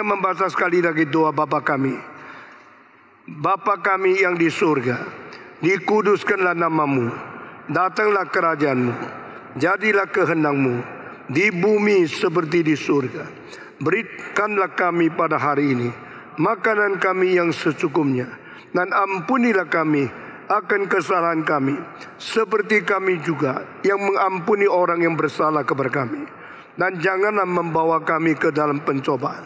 tidak membaca sekali lagi doa Bapa kami. Bapa kami yang di surga, dikuduskanlah namamu, datanglah kerajaanmu, jadilah kehendakmu di bumi seperti di surga. Berikanlah kami pada hari ini makanan kami yang secukupnya dan ampunilah kami akan kesalahan kami seperti kami juga yang mengampuni orang yang bersalah kepada kami dan janganlah membawa kami ke dalam pencobaan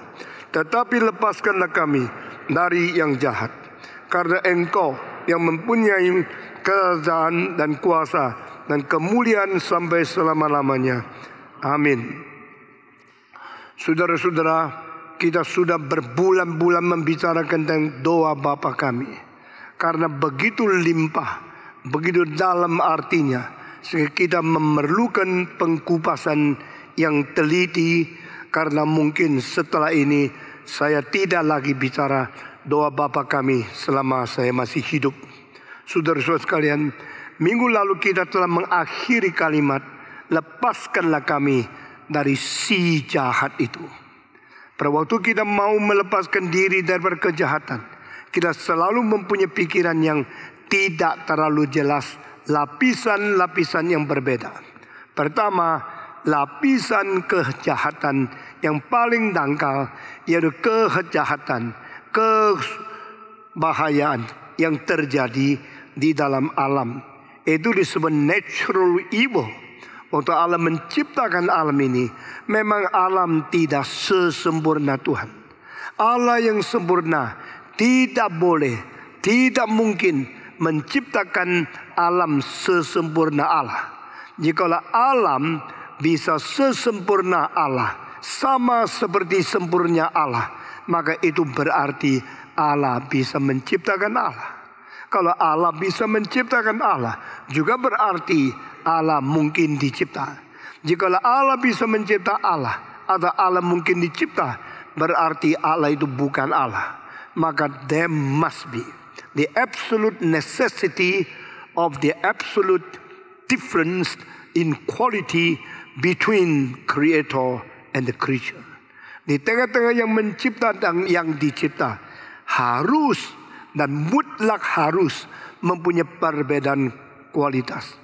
tetapi lepaskanlah kami dari yang jahat. Karena engkau yang mempunyai kerajaan dan kuasa dan kemuliaan sampai selama-lamanya. Amin. Saudara-saudara, kita sudah berbulan-bulan membicarakan tentang doa Bapa kami. Karena begitu limpah, begitu dalam artinya. Sehingga kita memerlukan pengkupasan yang teliti karena mungkin setelah ini saya tidak lagi bicara doa Bapa kami selama saya masih hidup. Saudara-saudara sekalian, minggu lalu kita telah mengakhiri kalimat, lepaskanlah kami dari si jahat itu. Pada waktu kita mau melepaskan diri dari kejahatan, kita selalu mempunyai pikiran yang tidak terlalu jelas, lapisan-lapisan yang berbeda. Pertama, lapisan kejahatan yang paling dangkal yaitu kejahatan, kebahayaan yang terjadi di dalam alam. Itu disebut natural evil. waktu alam menciptakan alam ini, memang alam tidak sesempurna Tuhan. Allah yang sempurna tidak boleh, tidak mungkin menciptakan alam sesempurna Allah. Jikalau alam bisa sesempurna Allah, sama seperti sempurna Allah. Maka itu berarti Allah bisa menciptakan Allah. Kalau Allah bisa menciptakan Allah, juga berarti Allah mungkin dicipta. Jikalau Allah bisa mencipta Allah, atau Allah mungkin dicipta, berarti Allah itu bukan Allah. Maka there must be the absolute necessity of the absolute difference in quality between creator and the creature. Di tengah-tengah yang mencipta dan yang dicipta harus dan mutlak harus mempunyai perbedaan kualitas.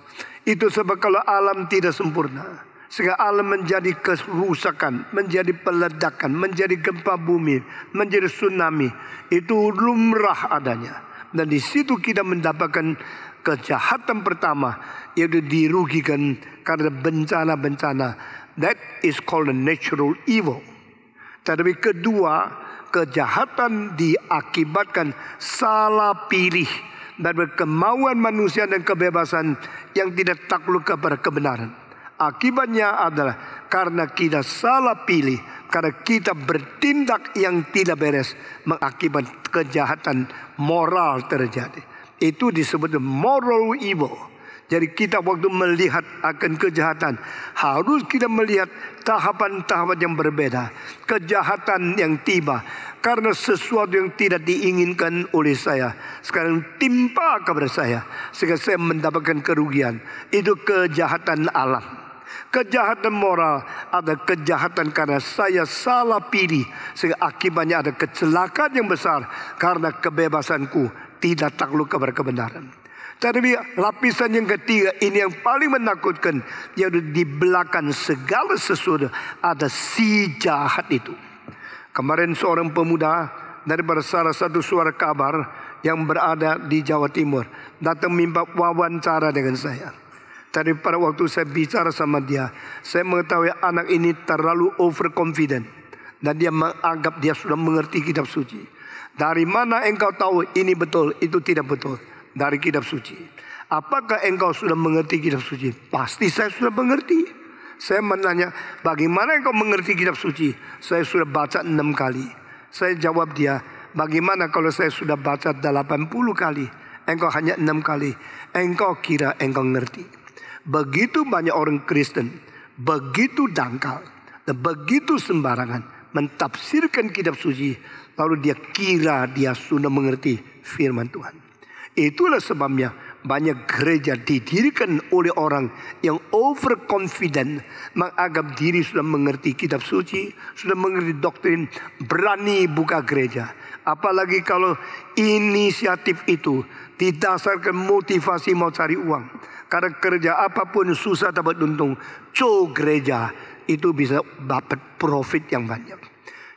Itu sebab kalau alam tidak sempurna, sehingga alam menjadi kerusakan, menjadi peledakan, menjadi gempa bumi, menjadi tsunami, itu lumrah adanya. Dan di situ kita mendapatkan kejahatan pertama yaitu dirugikan karena bencana-bencana That is called a natural evil. Tetapi kedua, kejahatan diakibatkan salah pilih dan kemauan manusia dan kebebasan yang tidak takluk kepada kebenaran. Akibatnya adalah karena kita salah pilih, karena kita bertindak yang tidak beres, mengakibat kejahatan moral terjadi. Itu disebut moral evil. Jadi kita waktu melihat akan kejahatan harus kita melihat tahapan-tahapan yang berbeda. Kejahatan yang tiba karena sesuatu yang tidak diinginkan oleh saya sekarang timpa kepada saya sehingga saya mendapatkan kerugian. Itu kejahatan alam. Kejahatan moral ada kejahatan karena saya salah pilih sehingga akibatnya ada kecelakaan yang besar karena kebebasanku tidak takluk kepada kebenaran. Tetapi lapisan yang ketiga ini yang paling menakutkan. Yaitu di belakang segala sesuatu ada si jahat itu. Kemarin seorang pemuda dari salah satu suara kabar yang berada di Jawa Timur. Datang minta wawancara dengan saya. Tadi pada waktu saya bicara sama dia. Saya mengetahui anak ini terlalu overconfident. Dan dia menganggap dia sudah mengerti kitab suci. Dari mana engkau tahu ini betul, itu tidak betul dari kitab suci. Apakah engkau sudah mengerti kitab suci? Pasti saya sudah mengerti. Saya menanya, bagaimana engkau mengerti kitab suci? Saya sudah baca enam kali. Saya jawab dia, bagaimana kalau saya sudah baca puluh kali? Engkau hanya enam kali. Engkau kira engkau ngerti. Begitu banyak orang Kristen, begitu dangkal, dan begitu sembarangan mentafsirkan kitab suci, lalu dia kira dia sudah mengerti firman Tuhan. Itulah sebabnya banyak gereja didirikan oleh orang yang overconfident menganggap diri sudah mengerti kitab suci, sudah mengerti doktrin, berani buka gereja. Apalagi kalau inisiatif itu didasarkan motivasi mau cari uang. Karena kerja apapun susah dapat untung. Co gereja itu bisa dapat profit yang banyak.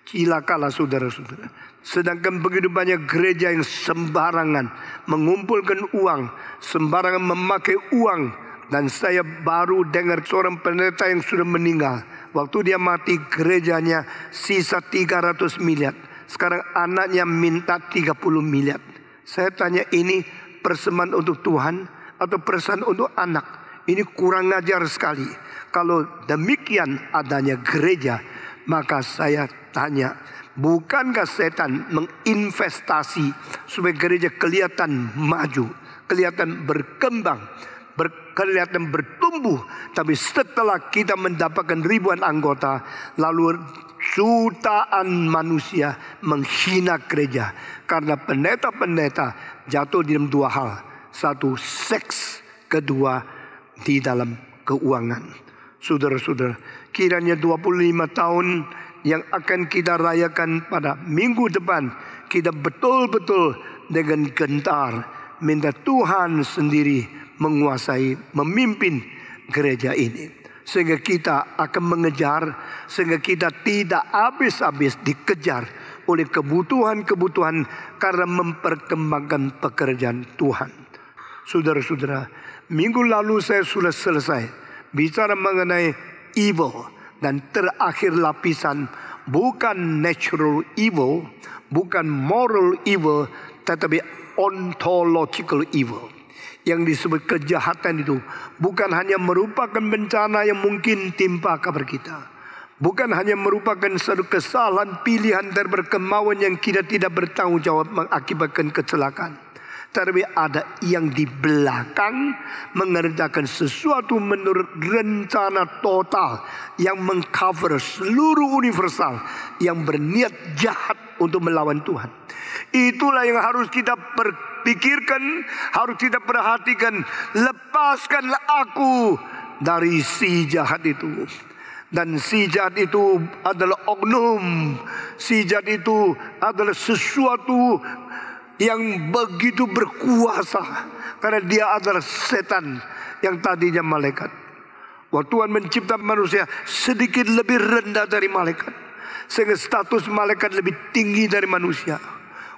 Cilakalah saudara-saudara Sedangkan begitu banyak gereja yang sembarangan mengumpulkan uang, sembarangan memakai uang. Dan saya baru dengar seorang pendeta yang sudah meninggal. Waktu dia mati gerejanya sisa 300 miliar. Sekarang anaknya minta 30 miliar. Saya tanya ini persembahan untuk Tuhan atau persembahan untuk anak. Ini kurang ajar sekali. Kalau demikian adanya gereja, maka saya tanya Bukankah setan menginvestasi supaya gereja kelihatan maju, kelihatan berkembang, ber, kelihatan bertumbuh. Tapi setelah kita mendapatkan ribuan anggota, lalu jutaan manusia menghina gereja. Karena pendeta-pendeta jatuh di dalam dua hal. Satu, seks. Kedua, di dalam keuangan. Saudara-saudara, kiranya 25 tahun yang akan kita rayakan pada minggu depan kita betul-betul dengan gentar minta Tuhan sendiri menguasai memimpin gereja ini sehingga kita akan mengejar sehingga kita tidak habis-habis dikejar oleh kebutuhan-kebutuhan karena memperkembangkan pekerjaan Tuhan. Saudara-saudara, minggu lalu saya sudah selesai bicara mengenai evil dan terakhir lapisan bukan natural evil, bukan moral evil, tetapi ontological evil. Yang disebut kejahatan itu bukan hanya merupakan bencana yang mungkin timpa kabar kita. Bukan hanya merupakan satu kesalahan pilihan dan berkemauan yang kita tidak bertanggung jawab mengakibatkan kecelakaan tapi ada yang di belakang mengerjakan sesuatu menurut rencana total yang mengcover seluruh universal yang berniat jahat untuk melawan Tuhan. Itulah yang harus kita pikirkan, harus kita perhatikan. Lepaskanlah aku dari si jahat itu dan si jahat itu adalah oknum. Si jahat itu adalah sesuatu yang begitu berkuasa karena dia adalah setan yang tadinya malaikat. Waktu Tuhan mencipta manusia sedikit lebih rendah dari malaikat. Sehingga status malaikat lebih tinggi dari manusia.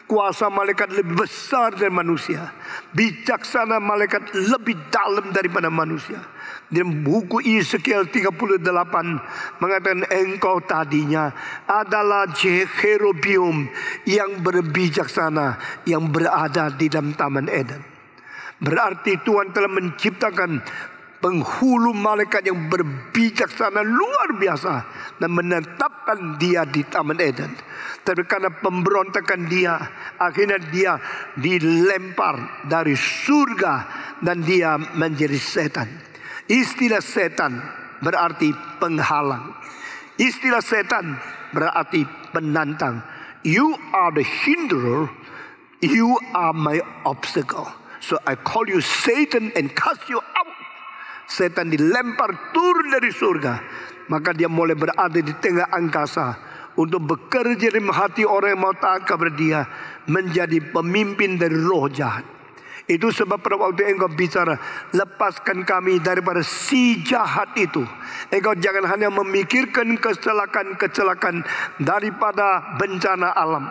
Kuasa malaikat lebih besar dari manusia. Bijaksana malaikat lebih dalam daripada manusia. Dan buku Ezekiel 38 mengatakan engkau tadinya adalah Jeherobium yang berbijaksana yang berada di dalam Taman Eden. Berarti Tuhan telah menciptakan penghulu malaikat yang berbijaksana luar biasa dan menetapkan dia di Taman Eden tapi karena pemberontakan dia, akhirnya dia dilempar dari surga dan dia menjadi setan. Istilah setan berarti penghalang. Istilah setan berarti penantang. You are the hinderer, you are my obstacle. So I call you Satan and cast you out. Setan dilempar turun dari surga. Maka dia mulai berada di tengah angkasa untuk bekerja di hati orang yang mau taat kepada dia menjadi pemimpin dari roh jahat. Itu sebab pada waktu engkau bicara, lepaskan kami daripada si jahat itu. Engkau jangan hanya memikirkan kecelakaan-kecelakaan daripada bencana alam.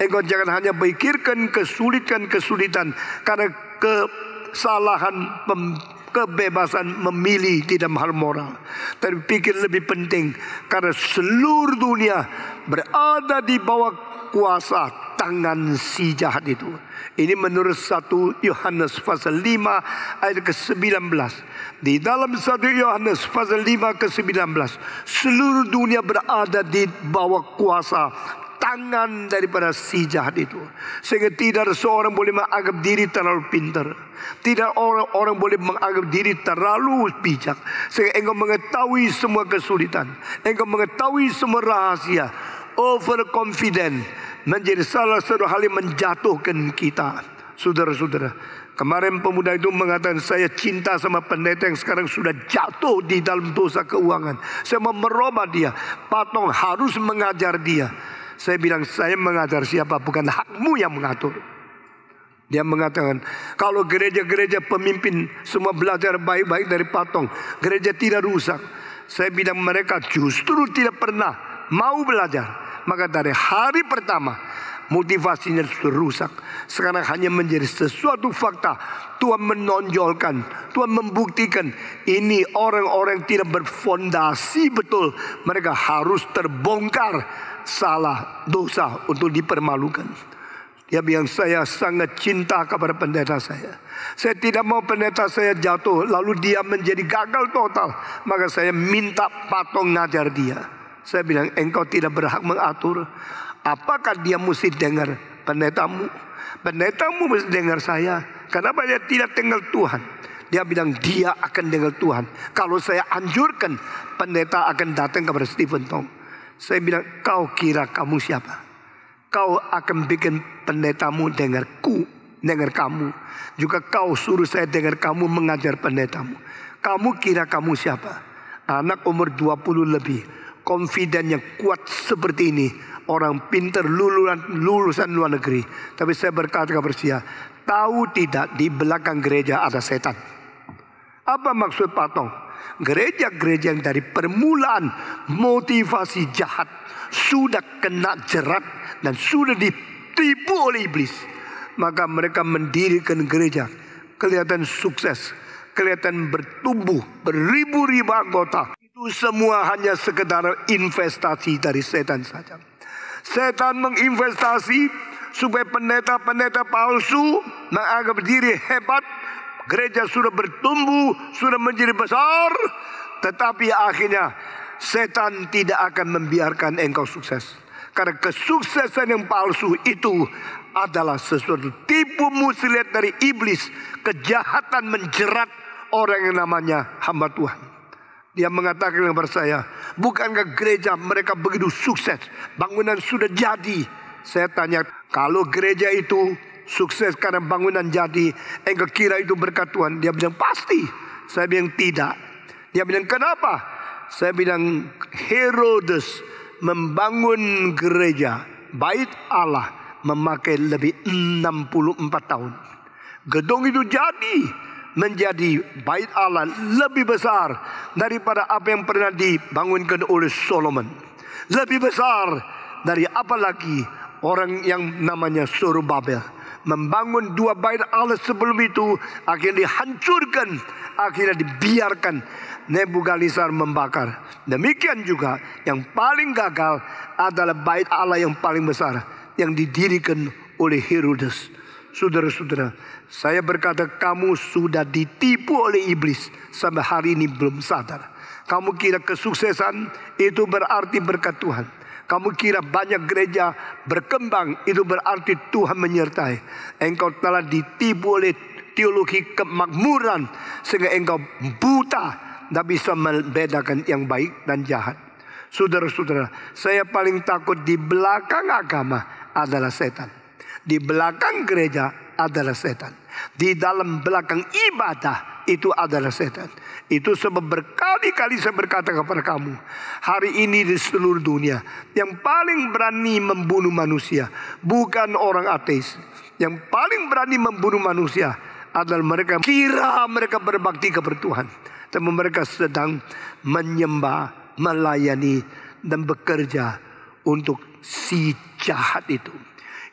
Engkau jangan hanya pikirkan kesulitan-kesulitan karena kesalahan pem kebebasan memilih di dalam hal moral. Tapi pikir lebih penting karena seluruh dunia berada di bawah kuasa tangan si jahat itu. Ini menurut satu Yohanes pasal 5 ayat ke-19. Di dalam satu Yohanes pasal 5 ke-19. Seluruh dunia berada di bawah kuasa tangan daripada si jahat itu. Sehingga tidak seorang boleh menganggap diri terlalu pintar. Tidak orang-orang boleh menganggap diri terlalu bijak. Sehingga engkau mengetahui semua kesulitan. Engkau mengetahui semua rahasia. Overconfident menjadi salah satu hal yang menjatuhkan kita. Saudara-saudara, Kemarin pemuda itu mengatakan saya cinta sama pendeta yang sekarang sudah jatuh di dalam dosa keuangan. Saya memeroma dia. Patong harus mengajar dia. Saya bilang saya mengajar siapa bukan hakmu yang mengatur. Dia mengatakan kalau gereja-gereja pemimpin semua belajar baik-baik dari patung. Gereja tidak rusak. Saya bilang mereka justru tidak pernah mau belajar. Maka dari hari pertama motivasinya sudah rusak. Sekarang hanya menjadi sesuatu fakta. Tuhan menonjolkan, Tuhan membuktikan ini orang-orang tidak berfondasi betul. Mereka harus terbongkar salah, dosa untuk dipermalukan. Dia bilang saya sangat cinta kepada pendeta saya. Saya tidak mau pendeta saya jatuh lalu dia menjadi gagal total. Maka saya minta patung ngajar dia. Saya bilang engkau tidak berhak mengatur. Apakah dia mesti dengar pendetamu? Pendetamu mesti dengar saya. Kenapa dia tidak dengar Tuhan? Dia bilang dia akan dengar Tuhan. Kalau saya anjurkan pendeta akan datang kepada Stephen Tong. Saya bilang, kau kira kamu siapa? Kau akan bikin pendetamu dengar ku, dengar kamu. Juga kau suruh saya dengar kamu mengajar pendetamu. Kamu kira kamu siapa? Anak umur 20 lebih. Confident yang kuat seperti ini. Orang pinter lulusan, lulusan luar negeri. Tapi saya berkata kepada saya. Tahu tidak di belakang gereja ada setan. Apa maksud patung? gereja-gereja yang dari permulaan motivasi jahat sudah kena jerat dan sudah ditipu oleh iblis. Maka mereka mendirikan gereja. Kelihatan sukses. Kelihatan bertumbuh. Beribu-ribu anggota. Itu semua hanya sekedar investasi dari setan saja. Setan menginvestasi supaya pendeta-pendeta palsu menganggap diri hebat gereja sudah bertumbuh, sudah menjadi besar, tetapi akhirnya setan tidak akan membiarkan engkau sukses. Karena kesuksesan yang palsu itu adalah sesuatu tipu muslihat dari iblis, kejahatan menjerat orang yang namanya hamba Tuhan. Dia mengatakan kepada saya, bukankah gereja mereka begitu sukses, bangunan sudah jadi. Saya tanya, kalau gereja itu sukses karena bangunan jadi. Engkau kira itu berkat Tuhan. Dia bilang pasti. Saya bilang tidak. Dia bilang kenapa? Saya bilang Herodes membangun gereja. Bait Allah memakai lebih 64 tahun. Gedung itu jadi menjadi bait Allah lebih besar daripada apa yang pernah dibangunkan oleh Solomon. Lebih besar dari apalagi orang yang namanya Surubabel membangun dua bait Allah sebelum itu akhirnya dihancurkan, akhirnya dibiarkan Nebukadnezar membakar. Demikian juga yang paling gagal adalah bait Allah yang paling besar yang didirikan oleh Herodes. Saudara-saudara, saya berkata kamu sudah ditipu oleh iblis sampai hari ini belum sadar. Kamu kira kesuksesan itu berarti berkat Tuhan. Kamu kira banyak gereja berkembang itu berarti Tuhan menyertai. Engkau telah ditipu oleh teologi kemakmuran sehingga engkau buta dan bisa membedakan yang baik dan jahat. Saudara-saudara, saya paling takut di belakang agama adalah setan. Di belakang gereja adalah setan. Di dalam belakang ibadah itu adalah setan. Itu sebab berkali-kali saya berkata kepada kamu. Hari ini di seluruh dunia. Yang paling berani membunuh manusia. Bukan orang ateis. Yang paling berani membunuh manusia adalah mereka kira mereka berbakti kepada Tuhan. Tapi mereka sedang menyembah, melayani dan bekerja untuk si jahat itu.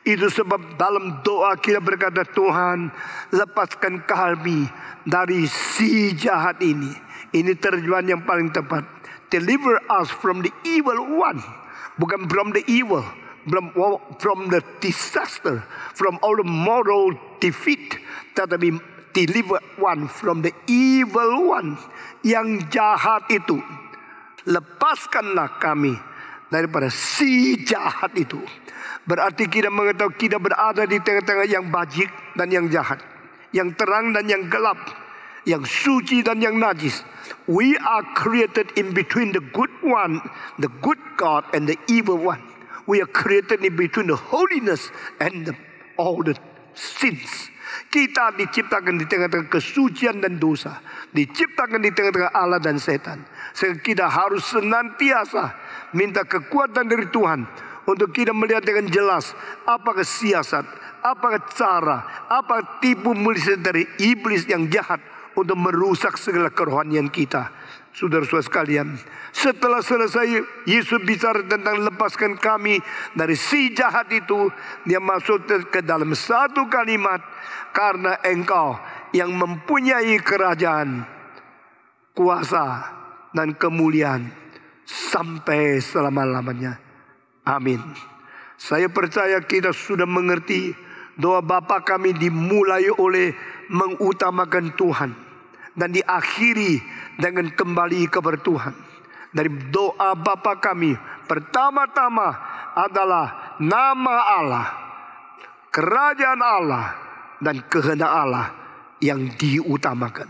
Itu sebab dalam doa kita berkata Tuhan lepaskan kami dari si jahat ini. Ini terjemahan yang paling tepat. Deliver us from the evil one. Bukan from the evil. From, from the disaster. From all the moral defeat. Tetapi deliver one from the evil one. Yang jahat itu. Lepaskanlah kami daripada si jahat itu. Berarti kita mengetahui kita berada di tengah-tengah yang bajik dan yang jahat yang terang dan yang gelap, yang suci dan yang najis. We are created in between the good one, the good God and the evil one. We are created in between the holiness and the, all the sins. Kita diciptakan di tengah-tengah kesucian dan dosa. Diciptakan di tengah-tengah Allah dan setan. Sehingga kita harus senantiasa minta kekuatan dari Tuhan. Untuk kita melihat dengan jelas apa kesiasat, apa cara, apa tipu mulisnya dari iblis yang jahat untuk merusak segala kerohanian kita. Saudara-saudara sekalian, setelah selesai Yesus bicara tentang lepaskan kami dari si jahat itu, dia masuk ke dalam satu kalimat, karena engkau yang mempunyai kerajaan, kuasa, dan kemuliaan sampai selama-lamanya. Amin. Saya percaya kita sudah mengerti Doa Bapa kami dimulai oleh mengutamakan Tuhan dan diakhiri dengan kembali kepada Tuhan. Dari doa Bapa kami pertama-tama adalah nama Allah, kerajaan Allah dan kehendak Allah yang diutamakan.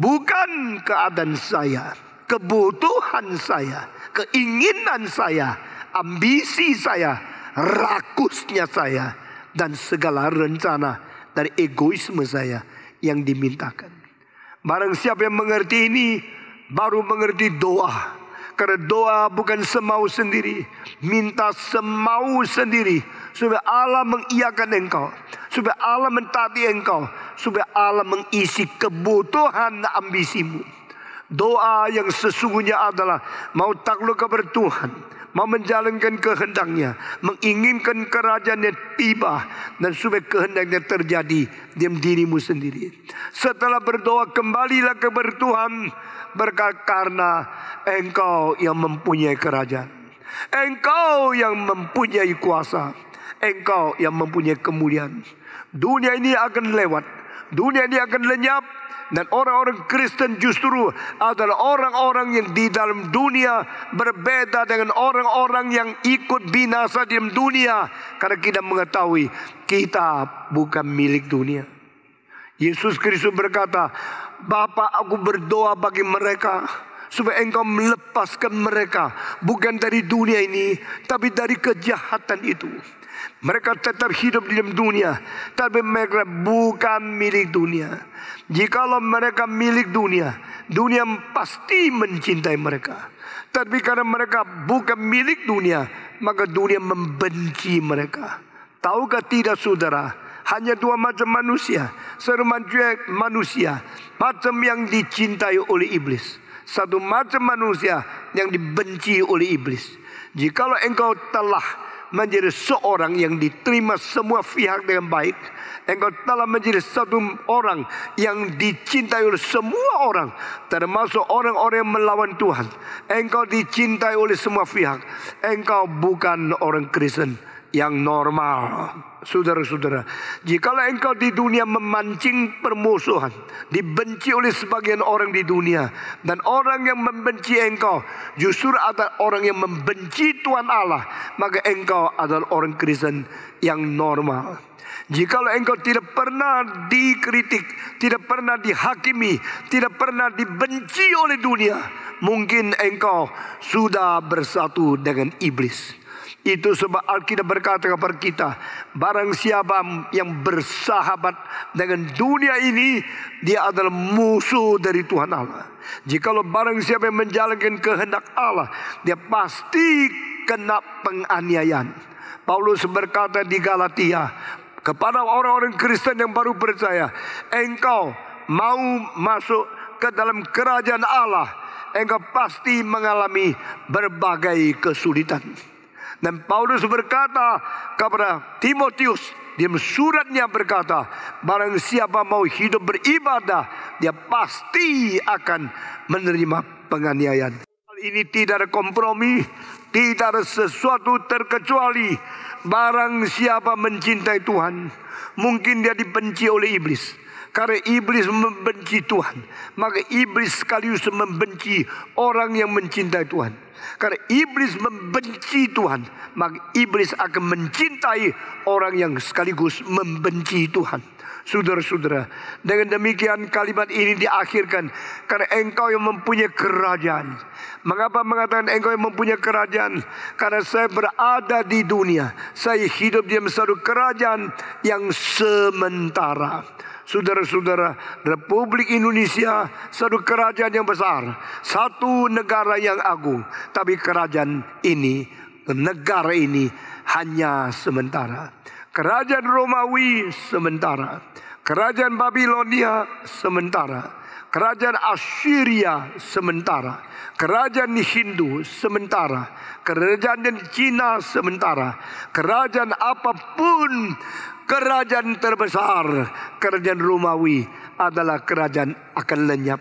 Bukan keadaan saya, kebutuhan saya, keinginan saya, ambisi saya, rakusnya saya dan segala rencana dari egoisme saya yang dimintakan. Barang siapa yang mengerti ini baru mengerti doa. Karena doa bukan semau sendiri. Minta semau sendiri. Supaya Allah mengiakan engkau. Supaya Allah mentati engkau. Supaya Allah mengisi kebutuhan ambisimu. Doa yang sesungguhnya adalah mau takluk kepada Tuhan mau menjalankan kehendaknya, menginginkan kerajaan yang tiba dan supaya kehendaknya terjadi diam dirimu sendiri. Setelah berdoa kembalilah ke bertuhan berkat karena engkau yang mempunyai kerajaan. Engkau yang mempunyai kuasa. Engkau yang mempunyai kemuliaan. Dunia ini akan lewat. Dunia ini akan lenyap dan orang-orang Kristen justru adalah orang-orang yang di dalam dunia berbeda dengan orang-orang yang ikut binasa di dalam dunia. Karena kita mengetahui kita bukan milik dunia. Yesus Kristus berkata, Bapa aku berdoa bagi mereka supaya engkau melepaskan mereka bukan dari dunia ini tapi dari kejahatan itu. Mereka tetap hidup di dalam dunia. Tapi mereka bukan milik dunia. Jikalau mereka milik dunia. Dunia pasti mencintai mereka. Tapi karena mereka bukan milik dunia. Maka dunia membenci mereka. Tahukah tidak saudara? Hanya dua macam manusia. macam manusia. Macam yang dicintai oleh iblis. Satu macam manusia yang dibenci oleh iblis. Jikalau engkau telah menjadi seorang yang diterima semua pihak dengan baik. Engkau telah menjadi satu orang yang dicintai oleh semua orang. Termasuk orang-orang yang melawan Tuhan. Engkau dicintai oleh semua pihak. Engkau bukan orang Kristen yang normal. Saudara-saudara, jikalau engkau di dunia memancing permusuhan, dibenci oleh sebagian orang di dunia, dan orang yang membenci engkau justru ada orang yang membenci Tuhan Allah, maka engkau adalah orang Kristen yang normal. Jikalau engkau tidak pernah dikritik, tidak pernah dihakimi, tidak pernah dibenci oleh dunia, mungkin engkau sudah bersatu dengan iblis. Itu sebab Alkitab berkata kepada kita, barang siapa yang bersahabat dengan dunia ini, dia adalah musuh dari Tuhan Allah. Jikalau barang siapa yang menjalankan kehendak Allah, dia pasti kena penganiayaan. Paulus berkata di Galatia kepada orang-orang Kristen yang baru percaya, engkau mau masuk ke dalam kerajaan Allah, engkau pasti mengalami berbagai kesulitan. Dan Paulus berkata kepada Timotius di suratnya berkata, barang siapa mau hidup beribadah, dia pasti akan menerima penganiayaan. ini tidak ada kompromi, tidak ada sesuatu terkecuali barang siapa mencintai Tuhan, mungkin dia dibenci oleh iblis. Karena iblis membenci Tuhan. Maka iblis sekaligus membenci orang yang mencintai Tuhan. Karena iblis membenci Tuhan. Maka iblis akan mencintai orang yang sekaligus membenci Tuhan. Saudara-saudara, dengan demikian kalimat ini diakhirkan karena engkau yang mempunyai kerajaan. Mengapa mengatakan engkau yang mempunyai kerajaan? Karena saya berada di dunia, saya hidup di satu kerajaan yang sementara saudara-saudara, Republik Indonesia satu kerajaan yang besar, satu negara yang agung. Tapi kerajaan ini, negara ini hanya sementara. Kerajaan Romawi sementara, kerajaan Babilonia sementara, kerajaan Assyria sementara, kerajaan Hindu sementara, kerajaan Cina sementara, kerajaan apapun kerajaan terbesar, kerajaan Romawi adalah kerajaan akan lenyap.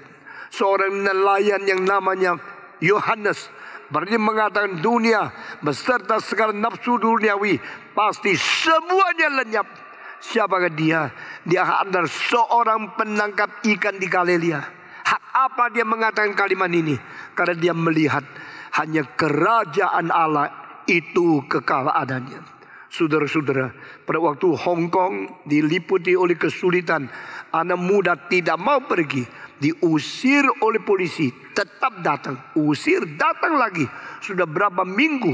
Seorang nelayan yang namanya Yohanes berarti mengatakan dunia beserta segala nafsu duniawi pasti semuanya lenyap. Siapakah dia? Dia adalah seorang penangkap ikan di Galilea. apa dia mengatakan kalimat ini? Karena dia melihat hanya kerajaan Allah itu kekal adanya. Saudara-saudara, pada waktu Hong Kong diliputi oleh kesulitan, anak muda tidak mau pergi, diusir oleh polisi, tetap datang, usir datang lagi. Sudah berapa minggu?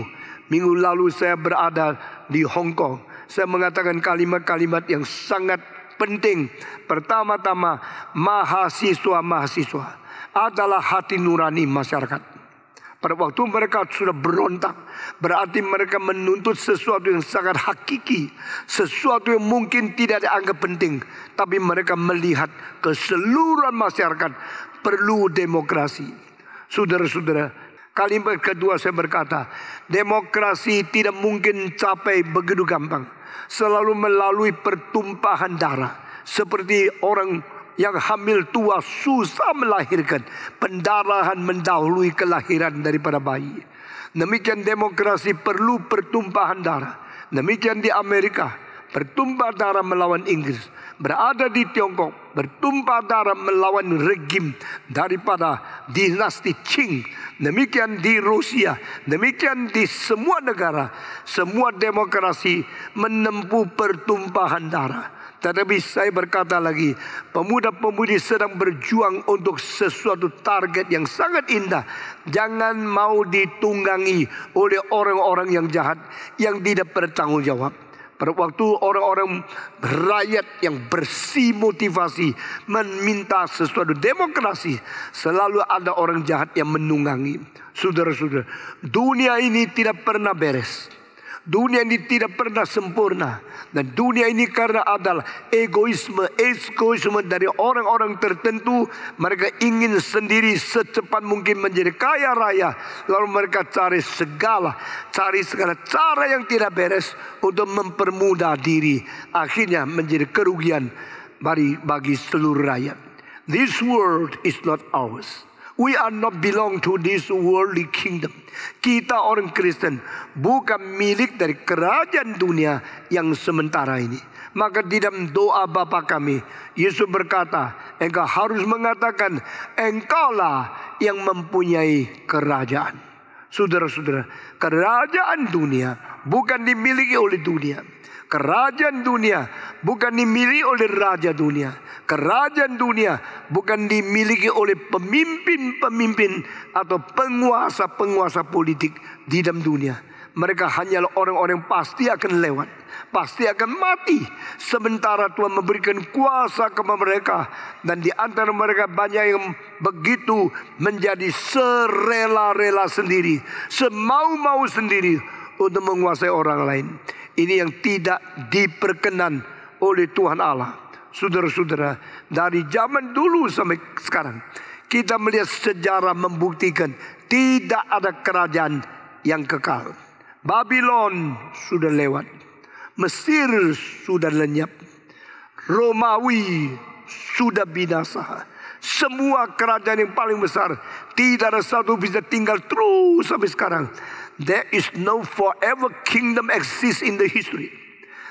Minggu lalu saya berada di Hong Kong. Saya mengatakan kalimat-kalimat yang sangat penting. Pertama-tama mahasiswa-mahasiswa adalah hati nurani masyarakat. Pada waktu mereka sudah berontak, berarti mereka menuntut sesuatu yang sangat hakiki, sesuatu yang mungkin tidak dianggap penting, tapi mereka melihat keseluruhan masyarakat perlu demokrasi. Saudara-saudara, kalimat kedua saya berkata, demokrasi tidak mungkin capai begitu gampang, selalu melalui pertumpahan darah, seperti orang yang hamil tua susah melahirkan. Pendarahan mendahului kelahiran daripada bayi. Demikian demokrasi perlu pertumpahan darah. Demikian di Amerika bertumpah darah melawan Inggris. Berada di Tiongkok bertumpah darah melawan regim daripada dinasti Qing. Demikian di Rusia, demikian di semua negara. Semua demokrasi menempuh pertumpahan darah. Tetapi saya berkata lagi, pemuda-pemudi sedang berjuang untuk sesuatu target yang sangat indah. Jangan mau ditunggangi oleh orang-orang yang jahat yang tidak bertanggung jawab. Pada waktu orang-orang rakyat yang bersih motivasi meminta sesuatu demokrasi, selalu ada orang jahat yang menunggangi. Saudara-saudara, dunia ini tidak pernah beres. Dunia ini tidak pernah sempurna. Dan dunia ini karena adalah egoisme. Egoisme dari orang-orang tertentu. Mereka ingin sendiri secepat mungkin menjadi kaya raya. Lalu mereka cari segala. Cari segala cara yang tidak beres. Untuk mempermudah diri. Akhirnya menjadi kerugian bagi, bagi seluruh rakyat. This world is not ours. We are not belong to this worldly kingdom. Kita orang Kristen bukan milik dari kerajaan dunia yang sementara ini. Maka di dalam doa Bapa kami, Yesus berkata, engkau harus mengatakan, engkaulah yang mempunyai kerajaan. Saudara-saudara, kerajaan dunia bukan dimiliki oleh dunia. Kerajaan dunia bukan dimiliki oleh raja dunia. Kerajaan dunia bukan dimiliki oleh pemimpin-pemimpin atau penguasa-penguasa politik di dalam dunia. Mereka hanyalah orang-orang pasti akan lewat. Pasti akan mati. Sementara Tuhan memberikan kuasa kepada mereka. Dan di antara mereka banyak yang begitu menjadi serela-rela sendiri. Semau-mau sendiri untuk menguasai orang lain. Ini yang tidak diperkenan oleh Tuhan Allah. Saudara-saudara, dari zaman dulu sampai sekarang, kita melihat sejarah membuktikan tidak ada kerajaan yang kekal. Babylon sudah lewat, Mesir sudah lenyap, Romawi sudah binasa. Semua kerajaan yang paling besar tidak ada satu bisa tinggal terus sampai sekarang. There is no forever kingdom exists in the history.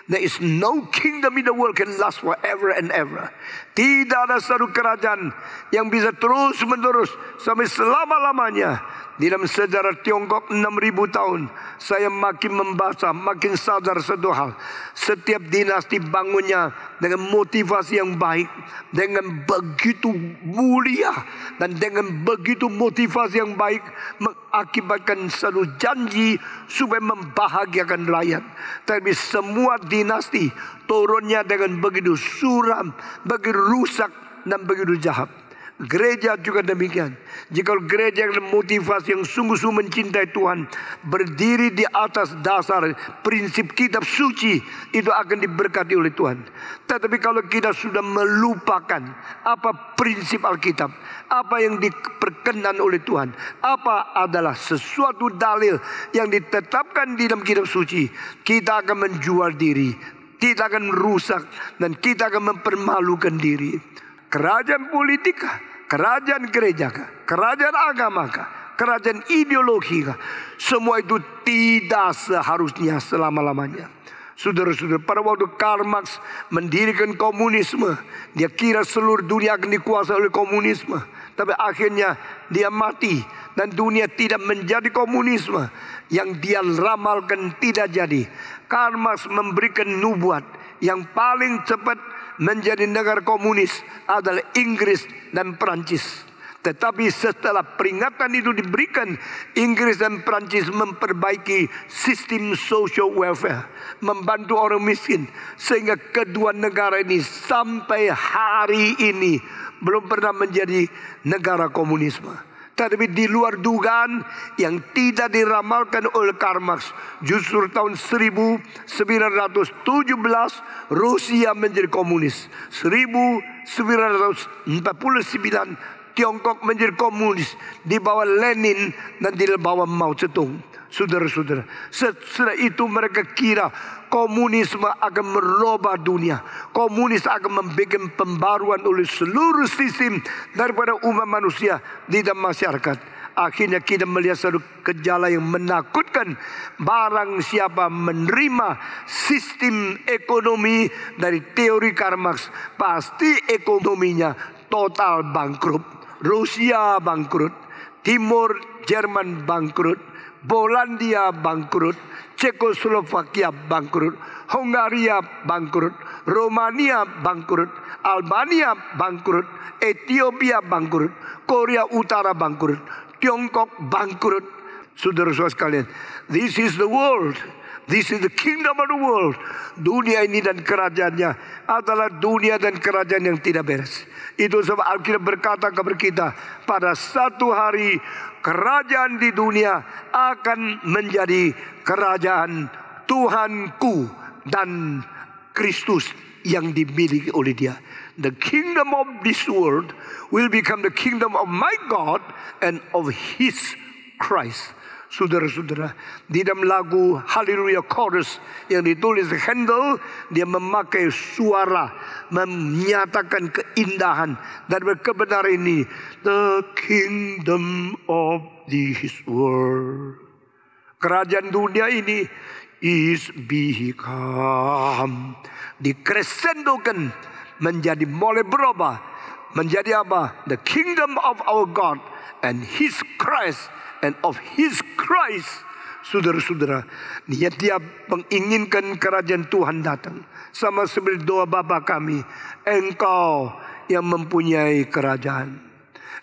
There is no kingdom in the world can last forever and ever. Tidak ada satu kerajaan yang bisa terus menerus sampai selama-lamanya. Di dalam sejarah Tiongkok 6000 tahun. Saya makin membaca, makin sadar satu hal. Setiap dinasti bangunnya dengan motivasi yang baik. Dengan begitu mulia. Dan dengan begitu motivasi yang baik. Mengakibatkan satu janji supaya membahagiakan rakyat. Tapi semua dinasti turunnya dengan begitu suram. Begitu rusak dan begitu jahat. Gereja juga demikian. Jika gereja yang motivasi yang sungguh-sungguh mencintai Tuhan. Berdiri di atas dasar prinsip kitab suci. Itu akan diberkati oleh Tuhan. Tetapi kalau kita sudah melupakan apa prinsip Alkitab. Apa yang diperkenan oleh Tuhan. Apa adalah sesuatu dalil yang ditetapkan di dalam kitab suci. Kita akan menjual diri. Kita akan merusak dan kita akan mempermalukan diri kerajaan politik kerajaan gereja kerajaan agama kerajaan ideologi Semua itu tidak seharusnya selama-lamanya. Saudara-saudara, pada waktu Karl Marx mendirikan komunisme, dia kira seluruh dunia akan dikuasai oleh komunisme. Tapi akhirnya dia mati dan dunia tidak menjadi komunisme. Yang dia ramalkan tidak jadi. Karl Marx memberikan nubuat yang paling cepat menjadi negara komunis adalah Inggris dan Perancis. Tetapi setelah peringatan itu diberikan, Inggris dan Perancis memperbaiki sistem social welfare, membantu orang miskin, sehingga kedua negara ini sampai hari ini belum pernah menjadi negara komunisme. Tetapi di luar dugaan yang tidak diramalkan oleh Karl Marx. Justru tahun 1917 Rusia menjadi komunis. 1949 Tiongkok menjadi komunis di bawah Lenin dan di bawah Mao Zedong. Saudara-saudara, setelah itu mereka kira Komunisme akan merubah dunia. Komunis akan membuat pembaruan oleh seluruh sistem daripada umat manusia di dalam masyarakat. Akhirnya kita melihat satu gejala yang menakutkan. Barang siapa menerima sistem ekonomi dari teori Karl Marx. Pasti ekonominya total bangkrut. Rusia bangkrut. Timur Jerman bangkrut. Polandia bangkrut, Cekoslovakia bangkrut, Hungaria bangkrut, Romania bangkrut, Albania bangkrut, Ethiopia bangkrut, Korea Utara bangkrut, Tiongkok bangkrut. Saudara-saudara sekalian, this is the world. This is the kingdom of the world. Dunia ini dan kerajaannya adalah dunia dan kerajaan yang tidak beres. Itu sebab Alkitab berkata kepada kita, pada satu hari kerajaan di dunia akan menjadi kerajaan Tuhanku dan Kristus yang dimiliki oleh dia. The kingdom of this world will become the kingdom of my God and of his Christ. Saudara-saudara, di dalam lagu Hallelujah Chorus yang ditulis Handel, dia memakai suara menyatakan keindahan dan kebenaran ini the kingdom of this world. Kerajaan dunia ini is become dikresendokan menjadi mulai berubah menjadi apa the kingdom of our God and his Christ and of his Christ saudara-saudara dia menginginkan kerajaan Tuhan datang sama seperti doa Bapa kami engkau yang mempunyai kerajaan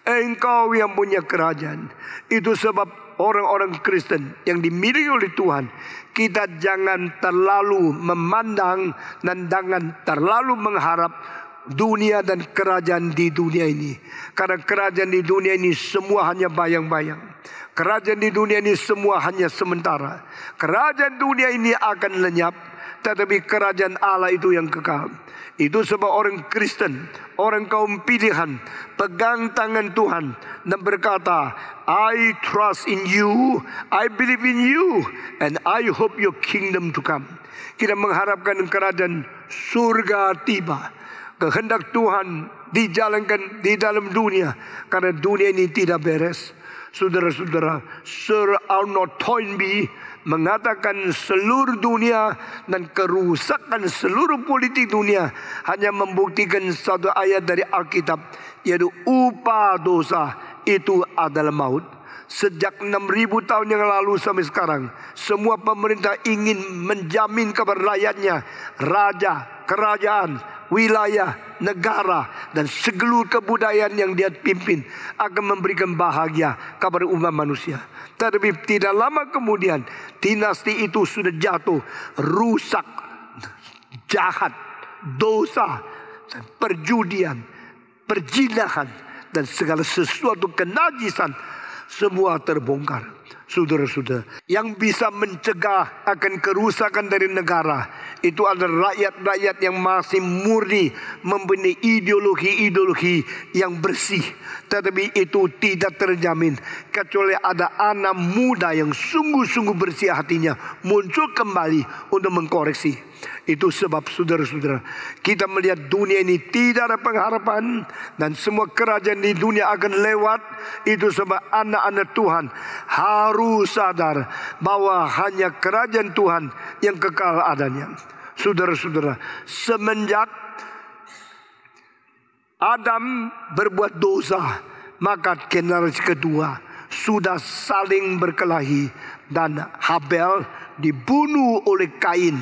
Engkau yang punya kerajaan. Itu sebab orang-orang Kristen yang dimiliki oleh Tuhan. Kita jangan terlalu memandang dan jangan terlalu mengharap dunia dan kerajaan di dunia ini. Karena kerajaan di dunia ini semua hanya bayang-bayang. Kerajaan di dunia ini semua hanya sementara. Kerajaan dunia ini akan lenyap tetapi kerajaan Allah itu yang kekal. Itu sebab orang Kristen, orang kaum pilihan, pegang tangan Tuhan dan berkata, I trust in you, I believe in you, and I hope your kingdom to come. Kita mengharapkan kerajaan surga tiba. Kehendak Tuhan dijalankan di dalam dunia. Karena dunia ini tidak beres. Saudara-saudara, Sir Arnold Toynbee mengatakan seluruh dunia dan kerusakan seluruh politik dunia hanya membuktikan satu ayat dari Alkitab yaitu upah dosa itu adalah maut. Sejak 6000 tahun yang lalu sampai sekarang semua pemerintah ingin menjamin kepada rakyatnya raja, kerajaan, wilayah, negara dan segelur kebudayaan yang dia pimpin akan memberikan bahagia kepada umat manusia. Tapi tidak lama kemudian dinasti itu sudah jatuh, rusak, jahat, dosa, perjudian, perjinahan, dan segala sesuatu kenajisan semua terbongkar saudara-saudara. Yang bisa mencegah akan kerusakan dari negara itu adalah rakyat-rakyat yang masih murni membeni ideologi-ideologi yang bersih. Tetapi itu tidak terjamin kecuali ada anak muda yang sungguh-sungguh bersih hatinya muncul kembali untuk mengkoreksi. Itu sebab saudara-saudara kita melihat dunia ini tidak ada pengharapan dan semua kerajaan di dunia akan lewat. Itu sebab anak-anak Tuhan harus baru sadar bahwa hanya kerajaan Tuhan yang kekal adanya. Saudara-saudara, semenjak Adam berbuat dosa, maka generasi kedua sudah saling berkelahi dan Habel dibunuh oleh Kain.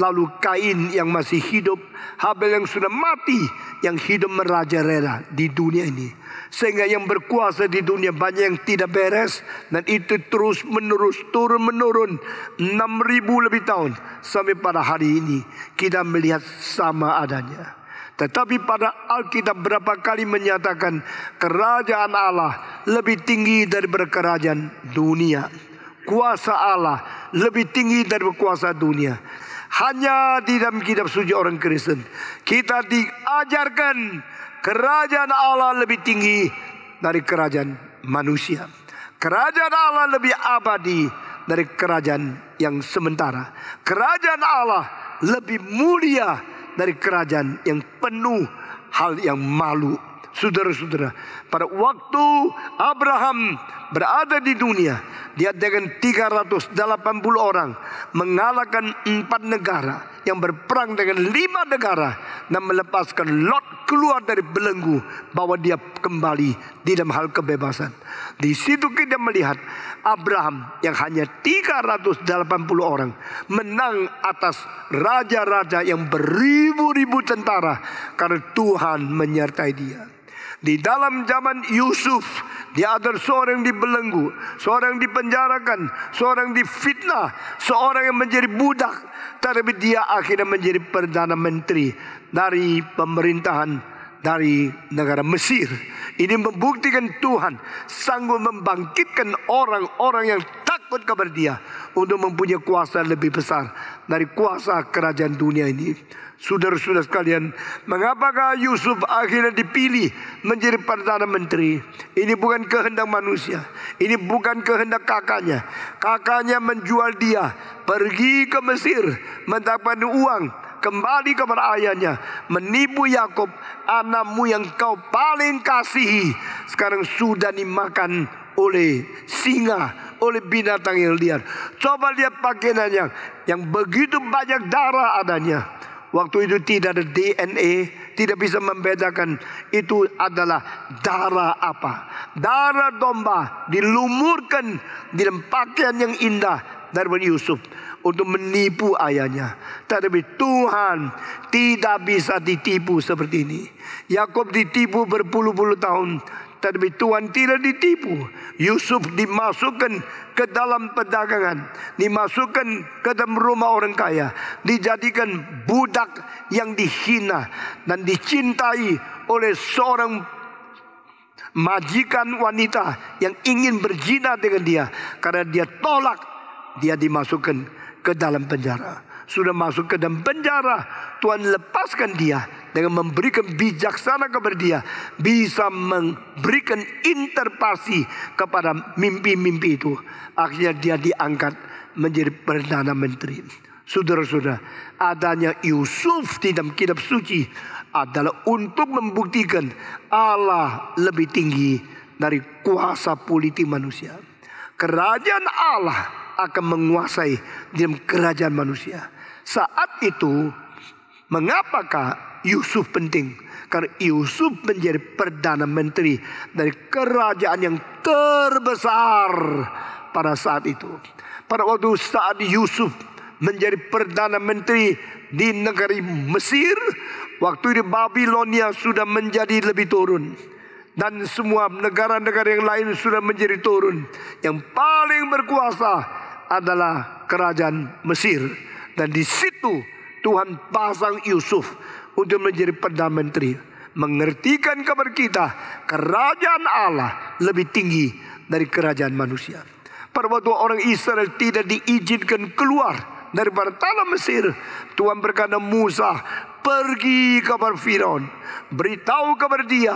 Lalu Kain yang masih hidup, Habel yang sudah mati, yang hidup merajalela di dunia ini sehingga yang berkuasa di dunia banyak yang tidak beres. Dan itu terus menerus turun menurun. 6.000 lebih tahun. Sampai pada hari ini kita melihat sama adanya. Tetapi pada Alkitab berapa kali menyatakan kerajaan Allah lebih tinggi dari berkerajaan dunia. Kuasa Allah lebih tinggi dari kuasa dunia. Hanya di dalam kitab suci orang Kristen kita diajarkan Kerajaan Allah lebih tinggi dari kerajaan manusia. Kerajaan Allah lebih abadi dari kerajaan yang sementara. Kerajaan Allah lebih mulia dari kerajaan yang penuh hal yang malu. Saudara-saudara, pada waktu Abraham berada di dunia, dia dengan 380 orang mengalahkan empat negara yang berperang dengan lima negara dan melepaskan Lot keluar dari belenggu bahwa dia kembali di dalam hal kebebasan. Di situ kita melihat Abraham yang hanya 380 orang menang atas raja-raja yang beribu-ribu tentara karena Tuhan menyertai dia. Di dalam zaman Yusuf, dia ada seorang yang dibelenggu, seorang dipenjarakan, seorang difitnah, seorang yang menjadi budak. Tapi dia akhirnya menjadi Perdana Menteri dari pemerintahan dari negara Mesir. Ini membuktikan Tuhan sanggup membangkitkan orang-orang yang takut kepada dia untuk mempunyai kuasa lebih besar dari kuasa kerajaan dunia ini. Saudara-saudara sekalian, mengapakah Yusuf akhirnya dipilih menjadi Perdana Menteri? Ini bukan kehendak manusia. Ini bukan kehendak kakaknya. Kakaknya menjual dia pergi ke Mesir mendapatkan uang kembali ke ayahnya menipu Yakub anakmu yang kau paling kasihi sekarang sudah dimakan oleh singa oleh binatang yang liar coba lihat pakaiannya yang begitu banyak darah adanya Waktu itu tidak ada DNA, tidak bisa membedakan itu adalah darah apa. Darah domba dilumurkan di dalam pakaian yang indah daripada Yusuf untuk menipu ayahnya. Tetapi Tuhan tidak bisa ditipu seperti ini. Yakob ditipu berpuluh-puluh tahun tetapi Tuhan tidak ditipu. Yusuf dimasukkan ke dalam perdagangan. Dimasukkan ke dalam rumah orang kaya. Dijadikan budak yang dihina. Dan dicintai oleh seorang majikan wanita yang ingin berzina dengan dia. Karena dia tolak. Dia dimasukkan ke dalam penjara. Sudah masuk ke dalam penjara. Tuhan lepaskan dia dengan memberikan bijaksana kepada dia bisa memberikan interpretasi kepada mimpi-mimpi itu. Akhirnya dia diangkat menjadi perdana menteri. Saudara-saudara, adanya Yusuf di dalam kitab suci adalah untuk membuktikan Allah lebih tinggi dari kuasa politik manusia. Kerajaan Allah akan menguasai dalam kerajaan manusia. Saat itu, mengapakah Yusuf penting. Karena Yusuf menjadi Perdana Menteri dari kerajaan yang terbesar pada saat itu. Pada waktu saat Yusuf menjadi Perdana Menteri di negeri Mesir. Waktu di Babilonia sudah menjadi lebih turun dan semua negara-negara yang lain sudah menjadi turun. Yang paling berkuasa adalah kerajaan Mesir. Dan di situ Tuhan pasang Yusuf untuk menjadi Perdana Menteri. Mengertikan kabar kita, kerajaan Allah lebih tinggi dari kerajaan manusia. Pada waktu orang Israel tidak diizinkan keluar dari tanah Mesir. Tuhan berkata Musa, Pergi kepada Firaun. Beritahu kepada dia.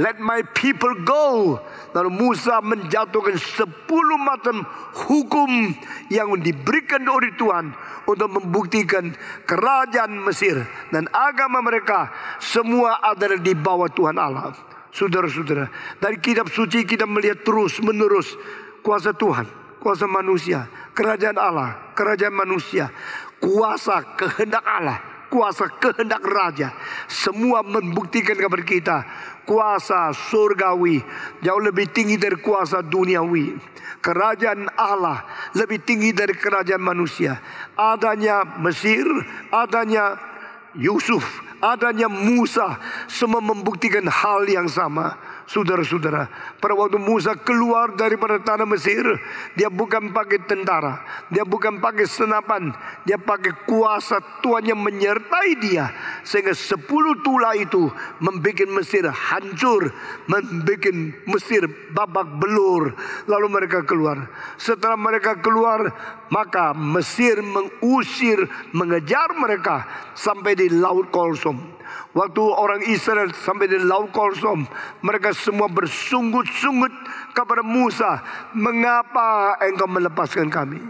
Let my people go. Lalu Musa menjatuhkan sepuluh macam hukum yang diberikan oleh Tuhan. Untuk membuktikan kerajaan Mesir dan agama mereka. Semua adalah di bawah Tuhan Allah. Saudara-saudara. Dari kitab suci kita melihat terus menerus kuasa Tuhan kuasa manusia, kerajaan Allah, kerajaan manusia, kuasa kehendak Allah kuasa kehendak raja. Semua membuktikan kepada kita kuasa surgawi jauh lebih tinggi dari kuasa duniawi. Kerajaan Allah lebih tinggi dari kerajaan manusia. Adanya Mesir, adanya Yusuf, adanya Musa semua membuktikan hal yang sama. Saudara-saudara, pada waktu Musa keluar dari tanah Mesir, dia bukan pakai tentara, dia bukan pakai senapan, dia pakai kuasa Tuhan yang menyertai dia. Sehingga sepuluh tulah itu membuat Mesir hancur, membuat Mesir babak belur. Lalu mereka keluar. Setelah mereka keluar, maka Mesir mengusir, mengejar mereka sampai di Laut Kolsom. Waktu orang Israel sampai di Laut Kolsom, mereka semua bersungut-sungut kepada Musa, "Mengapa engkau melepaskan kami?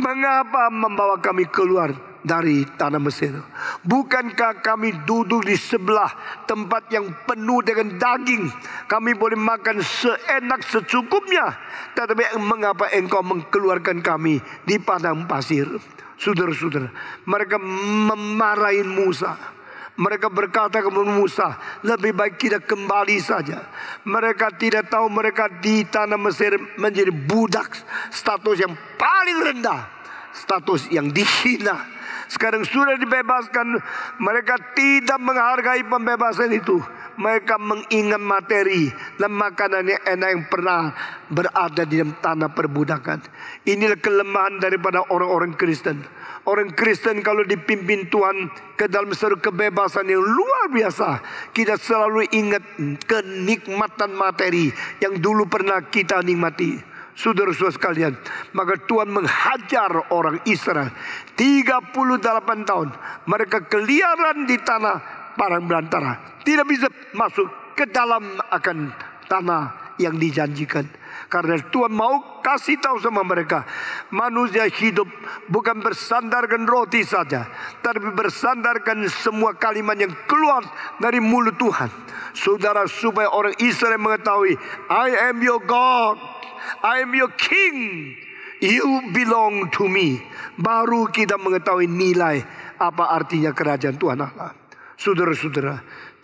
Mengapa membawa kami keluar dari tanah Mesir. Bukankah kami duduk di sebelah tempat yang penuh dengan daging? Kami boleh makan seenak secukupnya. Tetapi mengapa engkau mengeluarkan kami di padang pasir? Saudara-saudara, mereka memarahi Musa. Mereka berkata kepada Musa, lebih baik kita kembali saja. Mereka tidak tahu mereka di tanah Mesir menjadi budak status yang paling rendah. Status yang dihina. Sekarang sudah dibebaskan, mereka tidak menghargai pembebasan itu. Mereka mengingat materi dan makanan yang enak yang pernah berada di dalam tanah perbudakan. Inilah kelemahan daripada orang-orang Kristen Orang Kristen kalau dipimpin Tuhan ke dalam seru kebebasan yang luar biasa. Kita selalu ingat kenikmatan materi yang dulu pernah kita nikmati saudara-saudara sekalian. Maka Tuhan menghajar orang Israel. 38 tahun. Mereka keliaran di tanah parang belantara. Tidak bisa masuk ke dalam akan tanah yang dijanjikan. Karena Tuhan mau kasih tahu sama mereka. Manusia hidup bukan bersandarkan roti saja. Tapi bersandarkan semua kalimat yang keluar dari mulut Tuhan. Saudara supaya orang Israel mengetahui. I am your God. I am your King. You belong to me. Baru kita mengetahui nilai apa artinya kerajaan Tuhan Allah. Saudara-saudara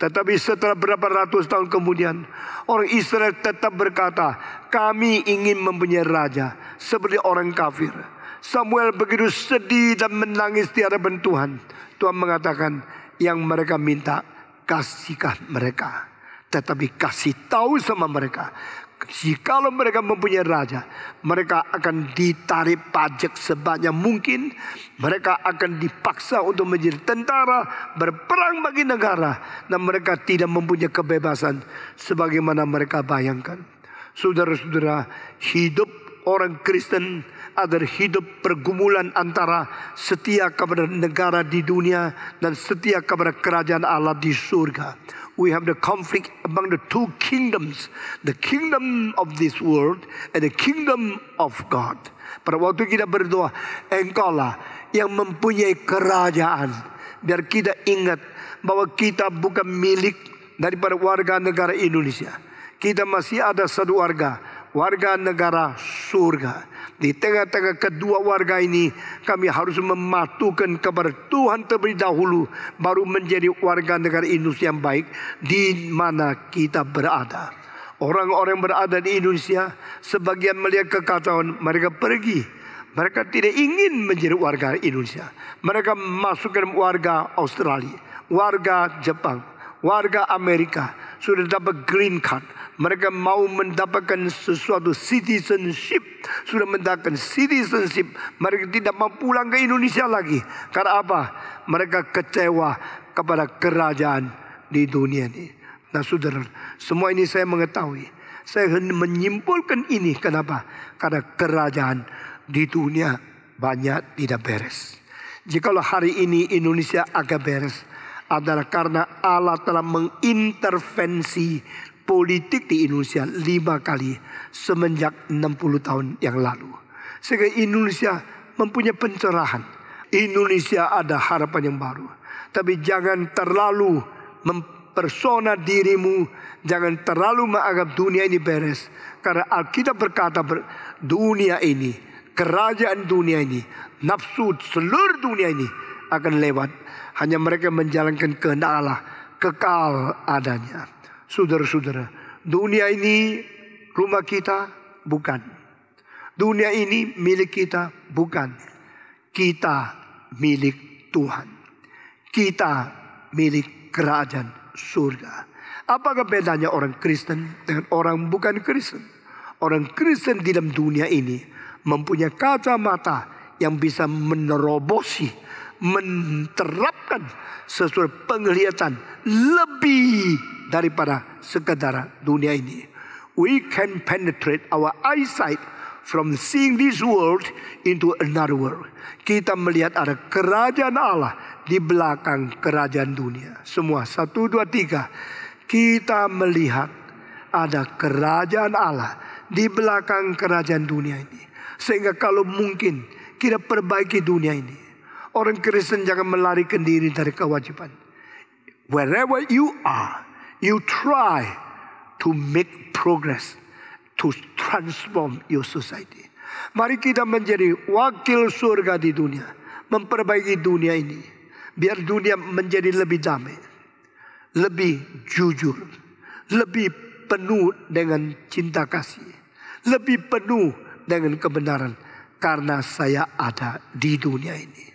tetapi setelah berapa ratus tahun kemudian, orang Israel tetap berkata, kami ingin mempunyai raja seperti orang kafir. Samuel begitu sedih dan menangis tiada bentuhan. Tuhan mengatakan, yang mereka minta, kasihkan mereka. Tetapi kasih tahu sama mereka Jikalau mereka mempunyai raja, mereka akan ditarik pajak sebanyak mungkin. Mereka akan dipaksa untuk menjadi tentara, berperang bagi negara. Dan mereka tidak mempunyai kebebasan sebagaimana mereka bayangkan. Saudara-saudara, hidup orang Kristen adalah hidup pergumulan antara setia kepada negara di dunia dan setia kepada kerajaan Allah di surga we have the conflict among the two kingdoms the kingdom of this world and the kingdom of God. Pada waktu kita berdoa, Engkaulah yang mempunyai kerajaan. Biar kita ingat bahwa kita bukan milik daripada warga negara Indonesia. Kita masih ada satu warga, warga negara surga. Di tengah-tengah kedua warga ini kami harus mematuhkan kepada Tuhan terlebih dahulu baru menjadi warga negara Indonesia yang baik di mana kita berada. Orang-orang berada di Indonesia sebagian melihat kekacauan mereka pergi. Mereka tidak ingin menjadi warga Indonesia. Mereka masukkan warga Australia, warga Jepang, warga Amerika. Sudah dapat green card mereka mau mendapatkan sesuatu citizenship. Sudah mendapatkan citizenship. Mereka tidak mau pulang ke Indonesia lagi. Karena apa? Mereka kecewa kepada kerajaan di dunia ini. Nah saudara, semua ini saya mengetahui. Saya menyimpulkan ini kenapa? Karena kerajaan di dunia banyak tidak beres. Jikalau hari ini Indonesia agak beres adalah karena Allah telah mengintervensi politik di Indonesia lima kali semenjak 60 tahun yang lalu. Sehingga Indonesia mempunyai pencerahan. Indonesia ada harapan yang baru. Tapi jangan terlalu mempersona dirimu. Jangan terlalu menganggap dunia ini beres. Karena Alkitab berkata dunia ini, kerajaan dunia ini, nafsu seluruh dunia ini akan lewat. Hanya mereka menjalankan kehendak Allah kekal adanya. Saudara-saudara, dunia ini rumah kita bukan. Dunia ini milik kita bukan. Kita milik Tuhan. Kita milik kerajaan surga. Apakah bedanya orang Kristen dengan orang bukan Kristen? Orang Kristen di dalam dunia ini mempunyai kacamata yang bisa menerobosi, menerapkan sesuai penglihatan lebih daripada sekadar dunia ini. We can penetrate our eyesight from seeing this world into another world. Kita melihat ada kerajaan Allah di belakang kerajaan dunia. Semua satu dua tiga. Kita melihat ada kerajaan Allah di belakang kerajaan dunia ini. Sehingga kalau mungkin kita perbaiki dunia ini. Orang Kristen jangan melarikan diri dari kewajiban. Wherever you are, you try to make progress to transform your society. Mari kita menjadi wakil surga di dunia, memperbaiki dunia ini biar dunia menjadi lebih damai, lebih jujur, lebih penuh dengan cinta kasih, lebih penuh dengan kebenaran karena saya ada di dunia ini.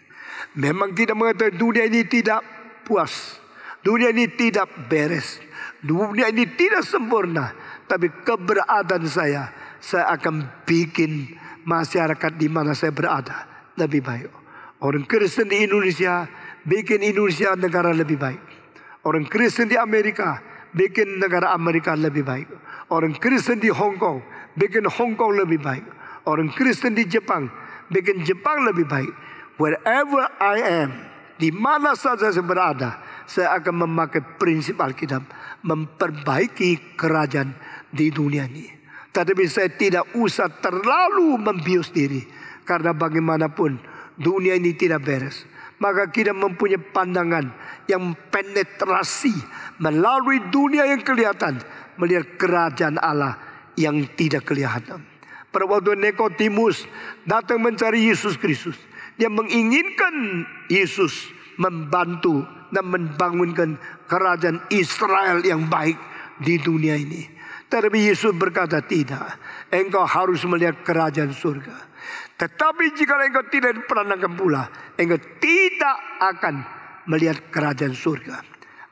Memang tidak mengatakan dunia ini tidak puas. Dunia ini tidak beres. Dunia ini tidak sempurna. Tapi keberadaan saya. Saya akan bikin masyarakat di mana saya berada. Lebih baik. Orang Kristen di Indonesia. Bikin Indonesia negara lebih baik. Orang Kristen di Amerika. Bikin negara Amerika lebih baik. Orang Kristen di Hong Kong. Bikin Hong Kong lebih baik. Orang Kristen di Jepang. Bikin Jepang lebih baik. Wherever I am. Di mana saja saya berada. Saya akan memakai prinsip Alkitab memperbaiki kerajaan di dunia ini. Tetapi saya tidak usah terlalu membius diri. Karena bagaimanapun dunia ini tidak beres. Maka kita mempunyai pandangan yang penetrasi melalui dunia yang kelihatan. Melihat kerajaan Allah yang tidak kelihatan. Pada waktu Nekotimus datang mencari Yesus Kristus. Dia menginginkan Yesus membantu dan membangunkan kerajaan Israel yang baik di dunia ini. Tetapi Yesus berkata tidak. Engkau harus melihat kerajaan surga. Tetapi jika engkau tidak diperanakan pula. Engkau tidak akan melihat kerajaan surga.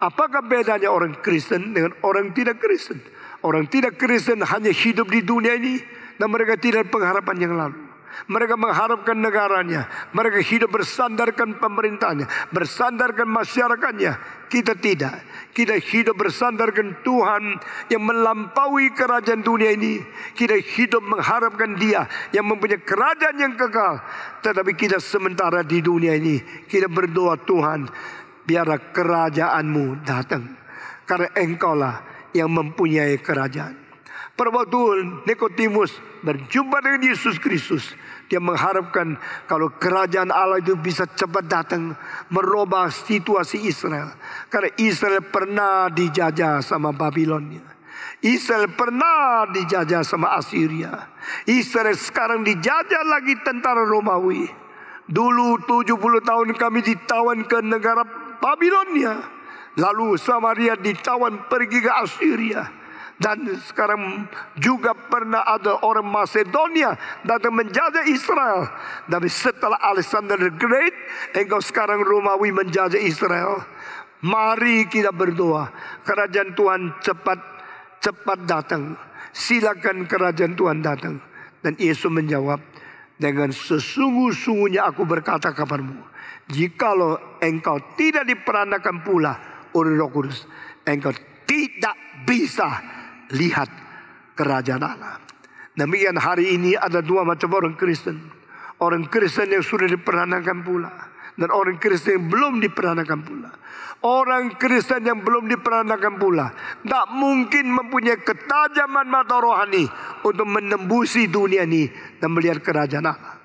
Apakah bedanya orang Kristen dengan orang tidak Kristen? Orang tidak Kristen hanya hidup di dunia ini. Dan mereka tidak pengharapan yang lalu. Mereka mengharapkan negaranya. Mereka hidup bersandarkan pemerintahnya. Bersandarkan masyarakatnya. Kita tidak. Kita hidup bersandarkan Tuhan yang melampaui kerajaan dunia ini. Kita hidup mengharapkan dia yang mempunyai kerajaan yang kekal. Tetapi kita sementara di dunia ini. Kita berdoa Tuhan. Biarlah kerajaanmu datang. Karena engkaulah yang mempunyai kerajaan waktu Nikotimus berjumpa dengan Yesus Kristus. Dia mengharapkan kalau kerajaan Allah itu bisa cepat datang merubah situasi Israel. Karena Israel pernah dijajah sama Babilonia. Israel pernah dijajah sama Assyria. Israel sekarang dijajah lagi tentara Romawi. Dulu 70 tahun kami ditawan ke negara Babilonia. Lalu Samaria ditawan pergi ke Assyria. Dan sekarang juga pernah ada orang Macedonia datang menjajah Israel. Tapi setelah Alexander the Great, engkau sekarang Romawi menjajah Israel. Mari kita berdoa. Kerajaan Tuhan cepat cepat datang. Silakan kerajaan Tuhan datang. Dan Yesus menjawab, dengan sesungguh-sungguhnya aku berkata kepadamu, jikalau engkau tidak diperanakan pula oleh Roh Kudus, engkau tidak bisa lihat kerajaan Allah. Demikian hari ini ada dua macam orang Kristen. Orang Kristen yang sudah diperanakan pula. Dan orang Kristen yang belum diperanakan pula. Orang Kristen yang belum diperanakan pula. Tak mungkin mempunyai ketajaman mata rohani. Untuk menembusi dunia ini. Dan melihat kerajaan Allah.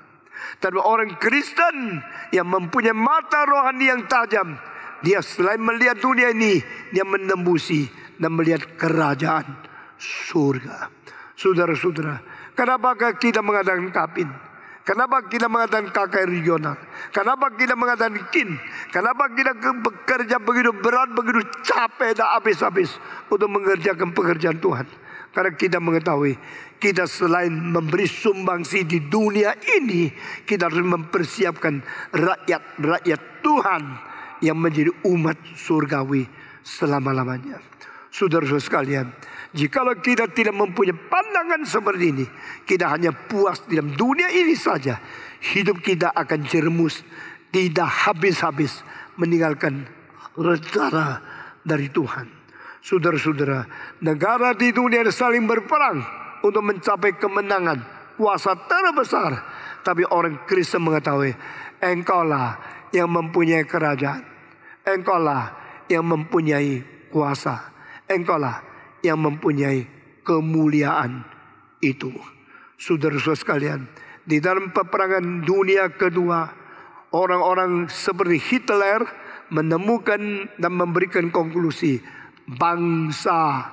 Tapi orang Kristen yang mempunyai mata rohani yang tajam. Dia selain melihat dunia ini. Dia menembusi dan melihat kerajaan surga. Saudara-saudara, kenapa kita mengadakan kapin? Kenapa kita mengadakan kakek regional? Kenapa kita mengadakan kin? Kenapa kita bekerja begitu berat, begitu capek dan habis-habis untuk mengerjakan pekerjaan Tuhan? Karena kita mengetahui kita selain memberi sumbangsi di dunia ini, kita harus mempersiapkan rakyat-rakyat Tuhan yang menjadi umat surgawi selama-lamanya. Saudara-saudara sekalian, Jikalau kita tidak mempunyai pandangan seperti ini, kita hanya puas dalam dunia ini saja. Hidup kita akan jermus, tidak habis-habis meninggalkan rencana dari Tuhan. Saudara-saudara, negara di dunia saling berperang untuk mencapai kemenangan, kuasa terbesar. Tapi orang Kristen mengetahui, engkaulah yang mempunyai kerajaan. Engkaulah yang mempunyai kuasa. Engkaulah yang mempunyai kemuliaan itu. Saudara-saudara sekalian, di dalam peperangan dunia kedua, orang-orang seperti Hitler menemukan dan memberikan konklusi bangsa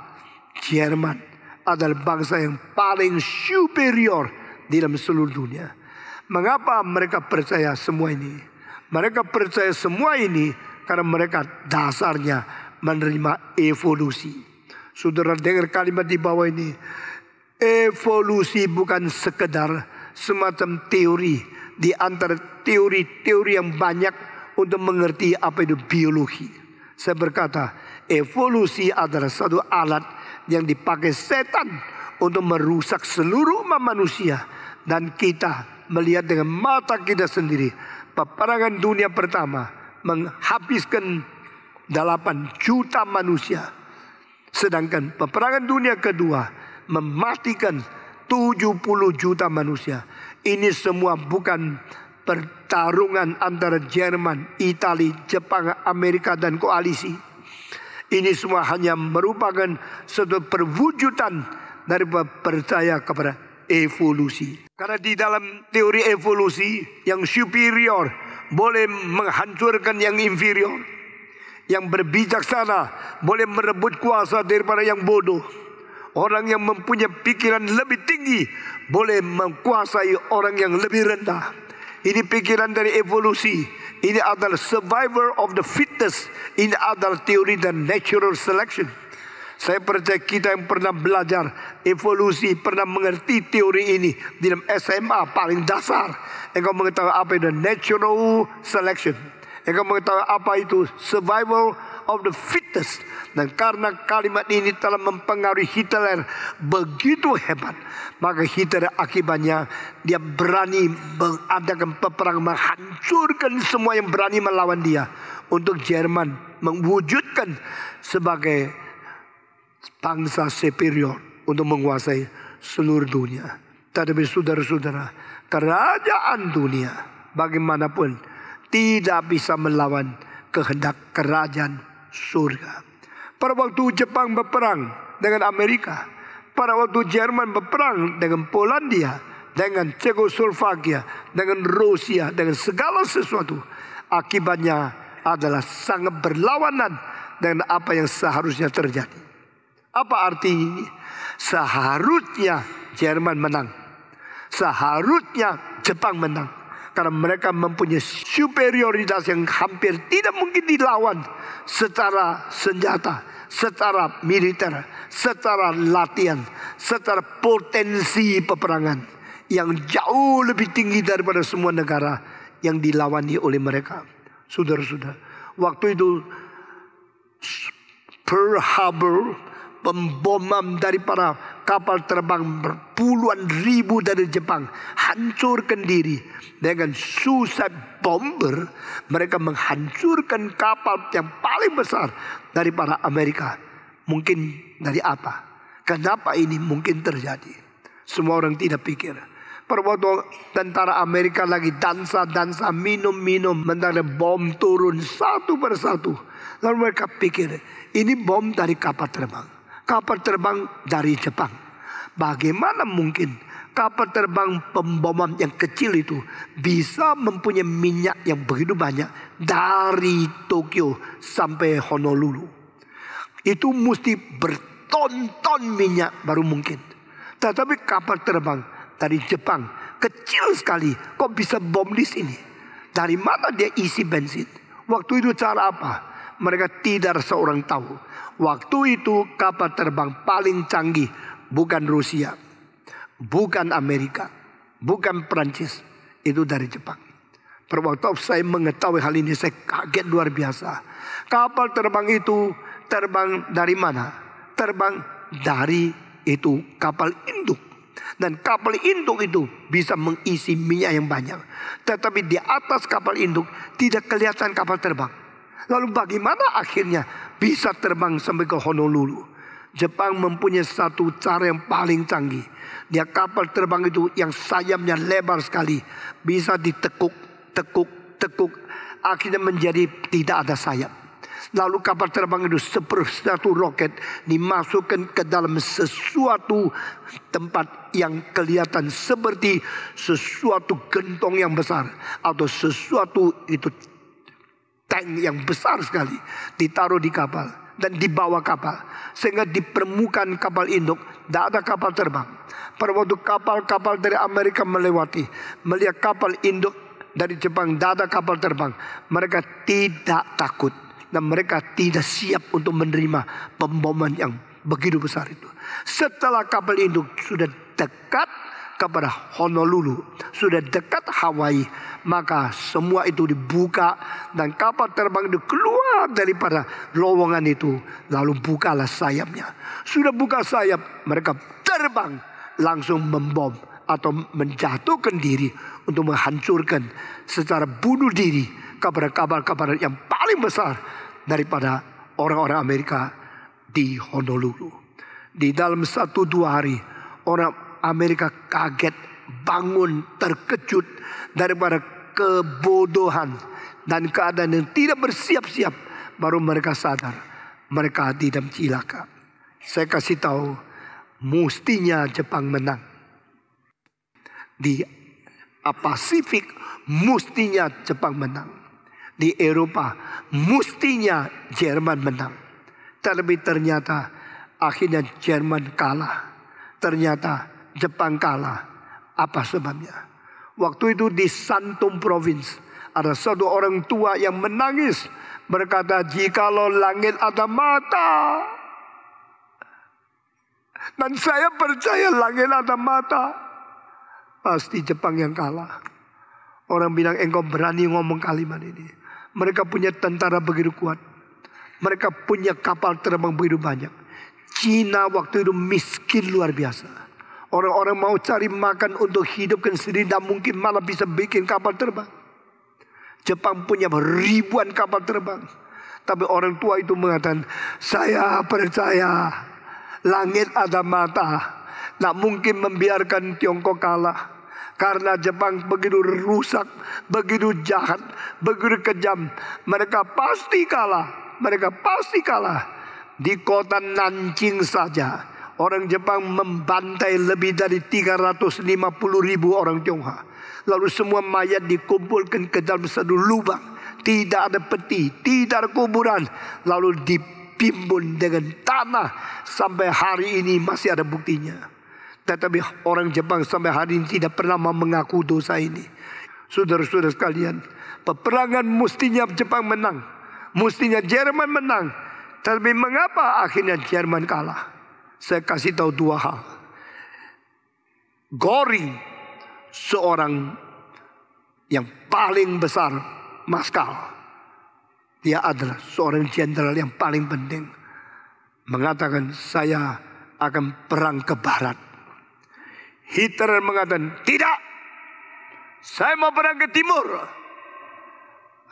Jerman adalah bangsa yang paling superior di dalam seluruh dunia. Mengapa mereka percaya semua ini? Mereka percaya semua ini karena mereka dasarnya menerima evolusi. Saudara dengar kalimat di bawah ini. Evolusi bukan sekedar semacam teori di antara teori-teori yang banyak untuk mengerti apa itu biologi. Saya berkata, evolusi adalah satu alat yang dipakai setan untuk merusak seluruh umat manusia dan kita melihat dengan mata kita sendiri peperangan dunia pertama menghabiskan 8 juta manusia Sedangkan peperangan dunia kedua mematikan 70 juta manusia. Ini semua bukan pertarungan antara Jerman, Itali, Jepang, Amerika dan koalisi. Ini semua hanya merupakan suatu perwujudan dari percaya kepada evolusi. Karena di dalam teori evolusi yang superior boleh menghancurkan yang inferior yang berbijaksana boleh merebut kuasa daripada yang bodoh. Orang yang mempunyai pikiran lebih tinggi boleh menguasai orang yang lebih rendah. Ini pikiran dari evolusi. Ini adalah survivor of the fittest. Ini adalah teori dan natural selection. Saya percaya kita yang pernah belajar evolusi, pernah mengerti teori ini di dalam SMA paling dasar. Engkau mengetahui apa itu natural selection. Yang kamu tahu apa itu survival of the fittest. Dan karena kalimat ini telah mempengaruhi Hitler begitu hebat. Maka Hitler akibatnya dia berani mengadakan peperang menghancurkan semua yang berani melawan dia. Untuk Jerman mewujudkan sebagai bangsa superior untuk menguasai seluruh dunia. Tetapi saudara-saudara kerajaan dunia bagaimanapun tidak bisa melawan kehendak kerajaan surga. Pada waktu Jepang berperang dengan Amerika, pada waktu Jerman berperang dengan Polandia, dengan Czechoslovakia, dengan Rusia, dengan segala sesuatu, akibatnya adalah sangat berlawanan dengan apa yang seharusnya terjadi. Apa artinya? Seharusnya Jerman menang. Seharusnya Jepang menang. Karena mereka mempunyai superioritas yang hampir tidak mungkin dilawan secara senjata, secara militer, secara latihan, secara potensi peperangan yang jauh lebih tinggi daripada semua negara yang dilawani oleh mereka. Sudah-sudah, waktu itu Pearl Harbor pemboman dari para kapal terbang berpuluhan ribu dari Jepang hancurkan diri dengan suicide bomber mereka menghancurkan kapal yang paling besar dari para Amerika mungkin dari apa kenapa ini mungkin terjadi semua orang tidak pikir Perwoto tentara Amerika lagi dansa-dansa, minum-minum. Mentara bom turun satu persatu. Lalu mereka pikir, ini bom dari kapal terbang kapal terbang dari Jepang. Bagaimana mungkin kapal terbang pemboman yang kecil itu bisa mempunyai minyak yang begitu banyak dari Tokyo sampai Honolulu. Itu mesti bertonton minyak baru mungkin. Tetapi kapal terbang dari Jepang kecil sekali kok bisa bom di sini. Dari mana dia isi bensin? Waktu itu cara apa? mereka tidak seorang tahu. Waktu itu kapal terbang paling canggih bukan Rusia, bukan Amerika, bukan Perancis, itu dari Jepang. Pada saya mengetahui hal ini saya kaget luar biasa. Kapal terbang itu terbang dari mana? Terbang dari itu kapal induk. Dan kapal induk itu bisa mengisi minyak yang banyak. Tetapi di atas kapal induk tidak kelihatan kapal terbang Lalu bagaimana akhirnya bisa terbang sampai ke Honolulu? Jepang mempunyai satu cara yang paling canggih. Dia kapal terbang itu yang sayapnya lebar sekali. Bisa ditekuk, tekuk, tekuk. Akhirnya menjadi tidak ada sayap. Lalu kapal terbang itu seperti satu roket dimasukkan ke dalam sesuatu tempat yang kelihatan seperti sesuatu gentong yang besar. Atau sesuatu itu tank yang besar sekali ditaruh di kapal dan dibawa kapal sehingga di permukaan kapal induk tidak ada kapal terbang. Pada waktu kapal-kapal dari Amerika melewati melihat kapal induk dari Jepang tidak ada kapal terbang, mereka tidak takut dan mereka tidak siap untuk menerima pemboman yang begitu besar itu. Setelah kapal induk sudah dekat kepada Honolulu, sudah dekat Hawaii, maka semua itu dibuka dan kapal terbang itu keluar daripada lowongan itu, lalu bukalah sayapnya. Sudah buka sayap, mereka terbang langsung membom atau menjatuhkan diri untuk menghancurkan secara bunuh diri kepada kapal-kapal yang paling besar daripada orang-orang Amerika di Honolulu. Di dalam satu dua hari orang Amerika kaget, bangun, terkejut daripada kebodohan dan keadaan yang tidak bersiap-siap. Baru mereka sadar mereka di dalam cilaka. Saya kasih tahu mustinya Jepang menang. Di ah, Pasifik mustinya Jepang menang. Di Eropa mustinya Jerman menang. Tapi ternyata akhirnya Jerman kalah. Ternyata Jepang kalah. Apa sebabnya? Waktu itu di Santum Province ada satu orang tua yang menangis berkata, "Jikalau langit ada mata, dan saya percaya langit ada mata, pasti Jepang yang kalah." Orang bilang, "Engkau berani ngomong kalimat ini." Mereka punya tentara begitu kuat. Mereka punya kapal terbang begitu banyak. Cina waktu itu miskin luar biasa. Orang-orang mau cari makan untuk hidupkan sendiri tidak mungkin malah bisa bikin kapal terbang. Jepang punya ribuan kapal terbang. Tapi orang tua itu mengatakan, saya percaya langit ada mata. Tidak mungkin membiarkan Tiongkok kalah. Karena Jepang begitu rusak, begitu jahat, begitu kejam. Mereka pasti kalah. Mereka pasti kalah. Di kota Nanjing saja Orang Jepang membantai lebih dari 350 ribu orang Tionghoa. Lalu semua mayat dikumpulkan ke dalam satu lubang. Tidak ada peti, tidak ada kuburan. Lalu dipimbun dengan tanah. Sampai hari ini masih ada buktinya. Tetapi orang Jepang sampai hari ini tidak pernah mengaku dosa ini. Saudara-saudara sekalian. Peperangan mestinya Jepang menang. Mestinya Jerman menang. Tapi mengapa akhirnya Jerman kalah? saya kasih tahu dua hal. Gori seorang yang paling besar maskal. Dia adalah seorang jenderal yang paling penting. Mengatakan saya akan perang ke barat. Hitler mengatakan tidak. Saya mau perang ke timur.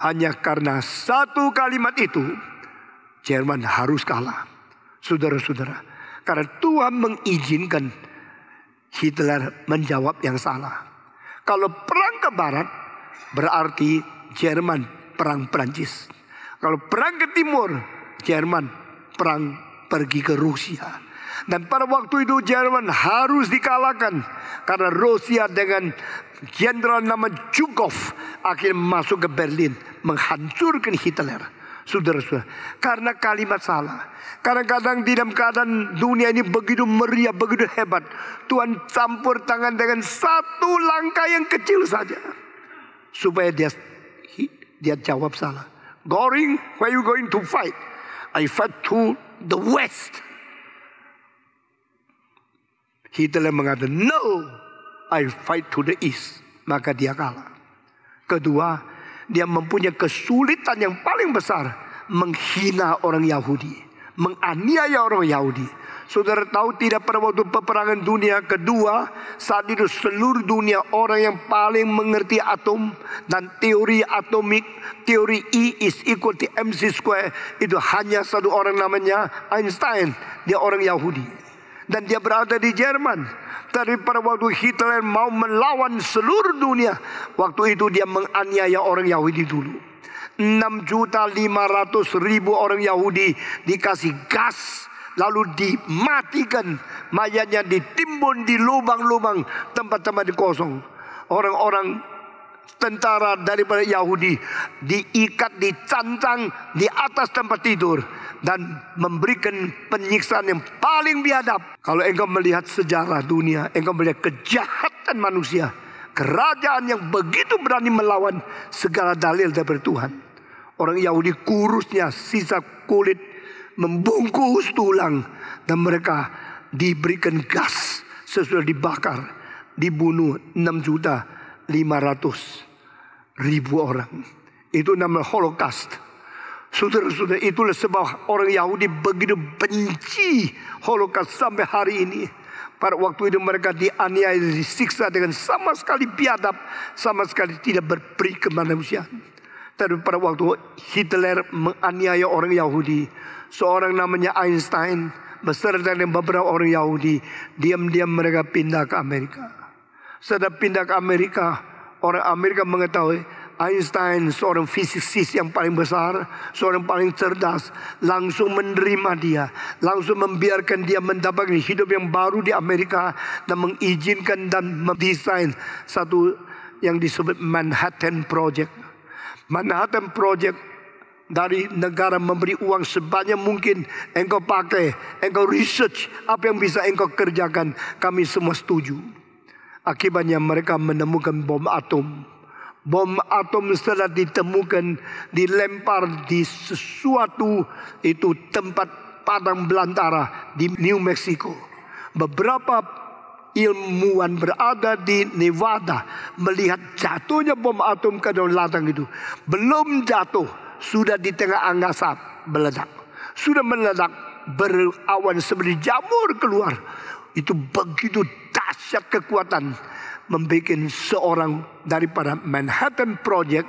Hanya karena satu kalimat itu Jerman harus kalah. Saudara-saudara, karena Tuhan mengizinkan Hitler menjawab yang salah. Kalau perang ke barat berarti Jerman perang Perancis. Kalau perang ke timur Jerman perang pergi ke Rusia. Dan pada waktu itu Jerman harus dikalahkan karena Rusia dengan jenderal nama Zhukov akhirnya masuk ke Berlin menghancurkan Hitler saudara-saudara. Karena kalimat salah. Kadang-kadang di dalam keadaan dunia ini begitu meriah, begitu hebat. Tuhan campur tangan dengan satu langkah yang kecil saja. Supaya dia dia jawab salah. Going, where you going to fight? I fight to the west. Hitler mengatakan, no, I fight to the east. Maka dia kalah. Kedua, dia mempunyai kesulitan yang paling besar menghina orang Yahudi, menganiaya orang Yahudi. Saudara tahu tidak pada waktu peperangan dunia kedua saat itu seluruh dunia orang yang paling mengerti atom dan teori atomik teori E is equal to mc square itu hanya satu orang namanya Einstein dia orang Yahudi dan dia berada di Jerman. Tapi pada waktu Hitler mau melawan seluruh dunia, waktu itu dia menganiaya orang Yahudi dulu. 6 juta 500 ribu orang Yahudi dikasih gas lalu dimatikan mayatnya ditimbun di lubang-lubang tempat-tempat kosong orang-orang tentara daripada Yahudi diikat, dicancang di atas tempat tidur dan memberikan penyiksaan yang paling biadab. Kalau engkau melihat sejarah dunia, engkau melihat kejahatan manusia, kerajaan yang begitu berani melawan segala dalil daripada Tuhan. Orang Yahudi kurusnya sisa kulit membungkus tulang dan mereka diberikan gas sesudah dibakar, dibunuh 6 juta 500 ribu orang. Itu nama Holocaust. Sudah-sudah, itulah sebab orang Yahudi begitu benci Holocaust sampai hari ini. Pada waktu itu mereka dianiaya, disiksa dengan sama sekali biadab, sama sekali tidak berperi kemanusiaan. Tapi pada waktu Hitler menganiaya orang Yahudi, seorang namanya Einstein beserta dengan beberapa orang Yahudi, diam-diam mereka pindah ke Amerika. Sudah pindah ke Amerika, orang Amerika mengetahui Einstein seorang fisikis yang paling besar, seorang paling cerdas, langsung menerima dia, langsung membiarkan dia mendapatkan hidup yang baru di Amerika dan mengizinkan dan mendesain satu yang disebut Manhattan Project. Manhattan Project dari negara memberi uang sebanyak mungkin engkau pakai, engkau research apa yang bisa engkau kerjakan, kami semua setuju. Akibatnya mereka menemukan bom atom. Bom atom setelah ditemukan dilempar di sesuatu itu tempat padang belantara di New Mexico. Beberapa ilmuwan berada di Nevada melihat jatuhnya bom atom ke dalam ladang itu. Belum jatuh, sudah di tengah angkasa meledak. Sudah meledak berawan seperti jamur keluar. Itu begitu siap kekuatan membuat seorang daripada Manhattan Project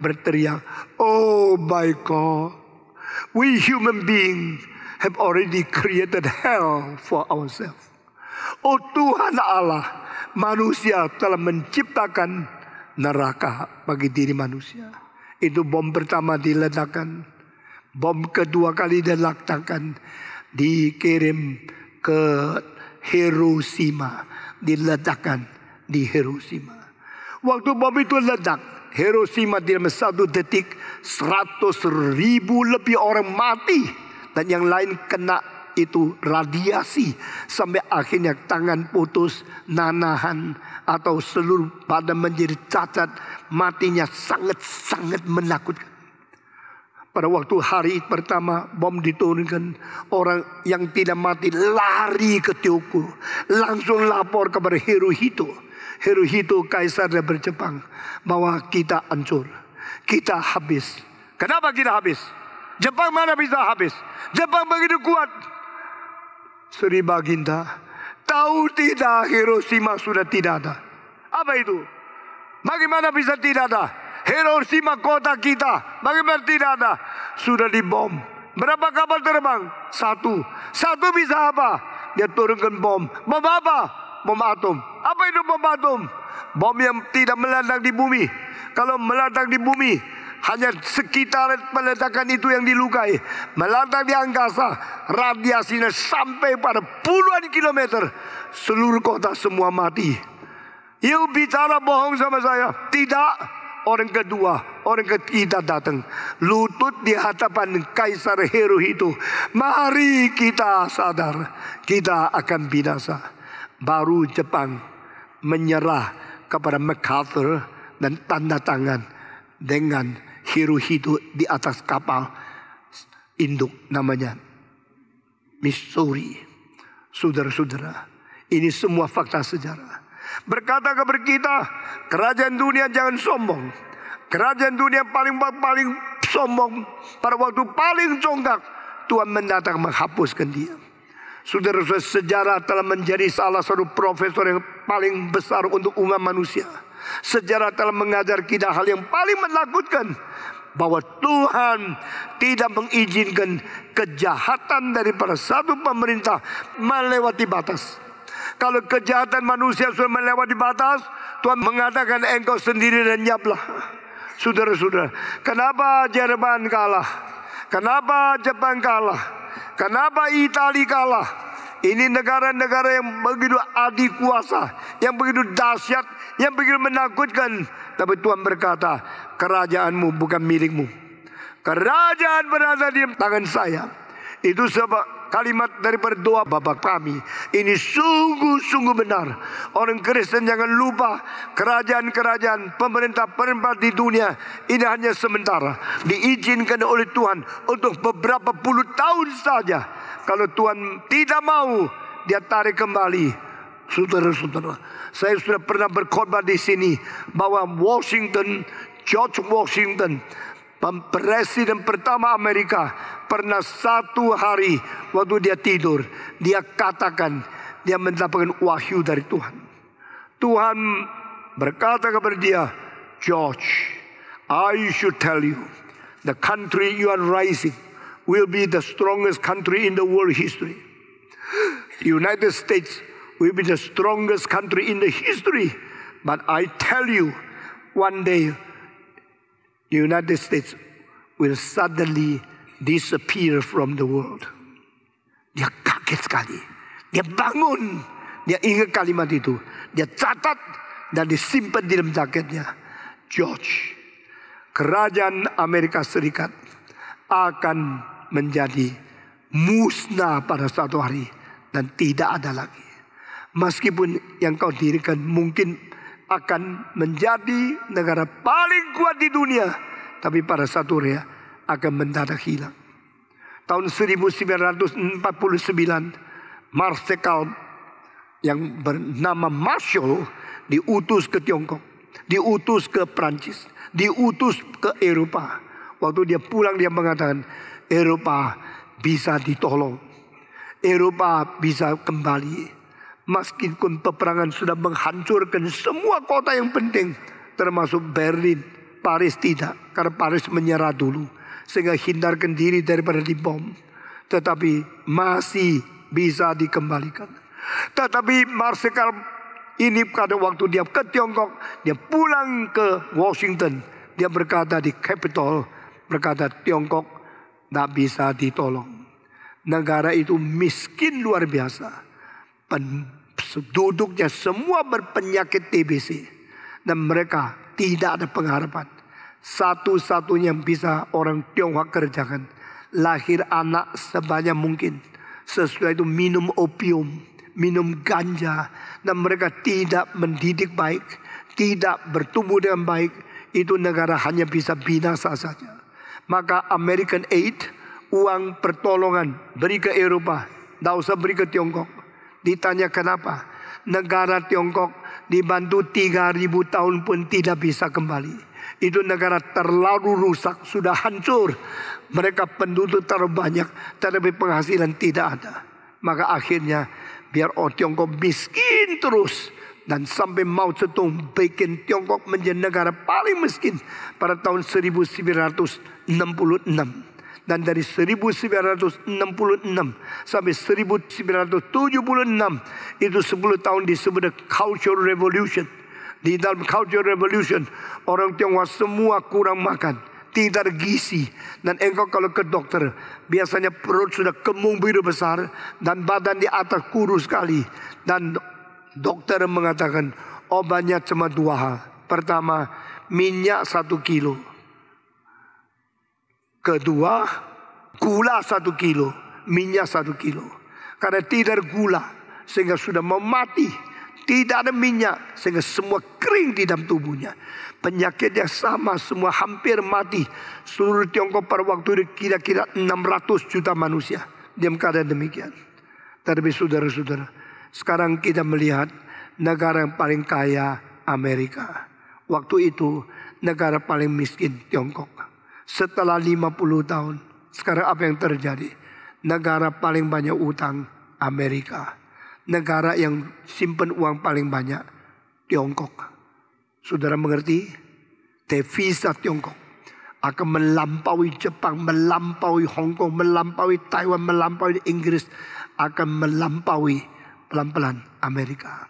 berteriak, Oh my God, we human beings have already created hell for ourselves. Oh Tuhan Allah, manusia telah menciptakan neraka bagi diri manusia. Itu bom pertama diledakkan, bom kedua kali diledakkan dikirim ke Hiroshima diledakkan di Hiroshima. Waktu bom itu ledak, Hiroshima dalam satu detik 100 ribu lebih orang mati. Dan yang lain kena itu radiasi. Sampai akhirnya tangan putus, nanahan atau seluruh badan menjadi cacat. Matinya sangat-sangat menakutkan. Pada waktu hari pertama bom diturunkan. Orang yang tidak mati lari ke Tioku. Langsung lapor kepada Hirohito. Hirohito kaisar dari Jepang. Bahwa kita hancur. Kita habis. Kenapa kita habis? Jepang mana bisa habis? Jepang begitu kuat. Sri Baginda. Tahu tidak Hiroshima sudah tidak ada. Apa itu? Bagaimana bisa tidak ada? Hiroshima kota kita. Bagaimana tidak ada? Sudah dibom. Berapa kapal terbang? Satu. Satu bisa apa? Dia turunkan bom. Bom apa? Bom atom. Apa itu bom atom? Bom yang tidak meledak di bumi. Kalau meledak di bumi, hanya sekitar peledakan itu yang dilukai. Meledak di angkasa, radiasinya sampai pada puluhan kilometer. Seluruh kota semua mati. You bicara bohong sama saya. Tidak orang kedua, orang ketiga datang. Lutut di hadapan Kaisar Heru itu. Mari kita sadar, kita akan binasa. Baru Jepang menyerah kepada MacArthur dan tanda tangan dengan Hirohito di atas kapal induk namanya Missouri. Saudara-saudara, ini semua fakta sejarah. Berkata kepada kita, kerajaan dunia jangan sombong. Kerajaan dunia paling paling sombong pada waktu paling congkak Tuhan mendatang menghapuskan dia. Saudara-saudara sejarah telah menjadi salah satu profesor yang paling besar untuk umat manusia. Sejarah telah mengajar kita hal yang paling menakutkan bahwa Tuhan tidak mengizinkan kejahatan daripada satu pemerintah melewati batas. Kalau kejahatan manusia sudah melewati batas, Tuhan mengatakan engkau sendiri dan nyaplah. Saudara-saudara, kenapa Jerman kalah? Kenapa Jepang kalah? Kenapa Italia kalah? Ini negara-negara yang begitu adikuasa, kuasa, yang begitu dahsyat, yang begitu menakutkan. Tapi Tuhan berkata, kerajaanmu bukan milikmu. Kerajaan berada di tangan saya. Itu sebab kalimat dari berdoa Bapak kami. Ini sungguh-sungguh benar. Orang Kristen jangan lupa kerajaan-kerajaan, pemerintah-pemerintah di dunia ini hanya sementara. Diizinkan oleh Tuhan untuk beberapa puluh tahun saja. Kalau Tuhan tidak mau, dia tarik kembali. Saudara-saudara, saya sudah pernah berkhotbah di sini bahwa Washington George Washington Presiden pertama Amerika pernah satu hari waktu dia tidur. Dia katakan dia mendapatkan wahyu dari Tuhan. Tuhan berkata kepada dia, George, I should tell you, the country you are rising will be the strongest country in the world history. The United States will be the strongest country in the history. But I tell you, one day the United States will suddenly disappear from the world. Dia kaget sekali. Dia bangun. Dia ingat kalimat itu. Dia catat dan disimpan di dalam jaketnya. George, kerajaan Amerika Serikat akan menjadi musnah pada satu hari dan tidak ada lagi. Meskipun yang kau dirikan mungkin akan menjadi negara paling kuat di dunia. Tapi pada satu hari akan mendadak hilang. Tahun 1949 Marsekal yang bernama Marshall diutus ke Tiongkok, diutus ke Prancis, diutus ke Eropa. Waktu dia pulang dia mengatakan Eropa bisa ditolong. Eropa bisa kembali. Meskipun peperangan sudah menghancurkan semua kota yang penting. Termasuk Berlin, Paris tidak. Karena Paris menyerah dulu. Sehingga hindarkan diri daripada dibom. Tetapi masih bisa dikembalikan. Tetapi Marsikal ini pada waktu dia ke Tiongkok. Dia pulang ke Washington. Dia berkata di Capitol. Berkata Tiongkok tidak bisa ditolong. Negara itu miskin luar biasa duduknya semua berpenyakit TBC. Dan mereka tidak ada pengharapan. Satu-satunya yang bisa orang Tionghoa kerjakan. Lahir anak sebanyak mungkin. Sesudah itu minum opium, minum ganja. Dan mereka tidak mendidik baik. Tidak bertumbuh dengan baik. Itu negara hanya bisa binasa saja. Maka American Aid, uang pertolongan, beri ke Eropa. Tidak usah beri ke Tiongkok Ditanya kenapa? Negara Tiongkok dibantu 3000 tahun pun tidak bisa kembali. Itu negara terlalu rusak, sudah hancur. Mereka penduduk terbanyak, tetapi penghasilan tidak ada. Maka akhirnya biar oh Tiongkok miskin terus. Dan sampai Mao Zedong bikin Tiongkok menjadi negara paling miskin pada tahun 1966. Dan dari 1966 sampai 1976 itu 10 tahun disebut the Cultural Revolution. Di dalam Cultural Revolution orang Tionghoa semua kurang makan tidak gizi dan engkau kalau ke dokter biasanya perut sudah kembung biru besar dan badan di atas kurus sekali dan dokter mengatakan obatnya cuma dua hal pertama minyak satu kilo Kedua, gula satu kilo, minyak satu kilo. Karena tidak ada gula sehingga sudah memati. Tidak ada minyak sehingga semua kering di dalam tubuhnya. Penyakit yang sama semua hampir mati. Seluruh Tiongkok pada waktu itu kira-kira 600 juta manusia. Diam keadaan demikian. Tapi saudara-saudara, sekarang kita melihat negara yang paling kaya Amerika. Waktu itu negara paling miskin Tiongkok. Setelah 50 tahun. Sekarang apa yang terjadi? Negara paling banyak utang Amerika. Negara yang simpen uang paling banyak Tiongkok. Saudara mengerti? Devisa Tiongkok akan melampaui Jepang, melampaui Hong Kong, melampaui Taiwan, melampaui Inggris, akan melampaui pelan-pelan Amerika.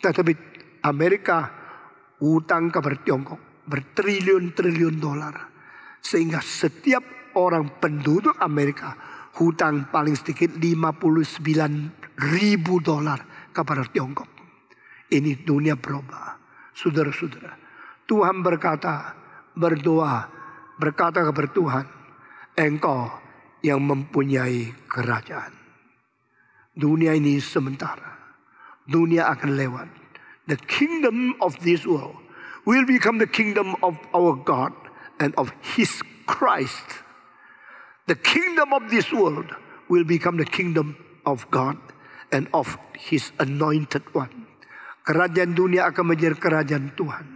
Tetapi Amerika utang kepada Tiongkok bertriliun-triliun dolar. Sehingga setiap orang penduduk Amerika hutang paling sedikit 59 ribu dolar kepada Tiongkok. Ini dunia berubah. Saudara-saudara, Tuhan berkata, berdoa, berkata kepada Tuhan, engkau yang mempunyai kerajaan. Dunia ini sementara. Dunia akan lewat. The kingdom of this world will become the kingdom of our God and of his Christ, the kingdom of this world will become the kingdom of God and of his anointed one. Kerajaan dunia akan menjadi kerajaan Tuhan.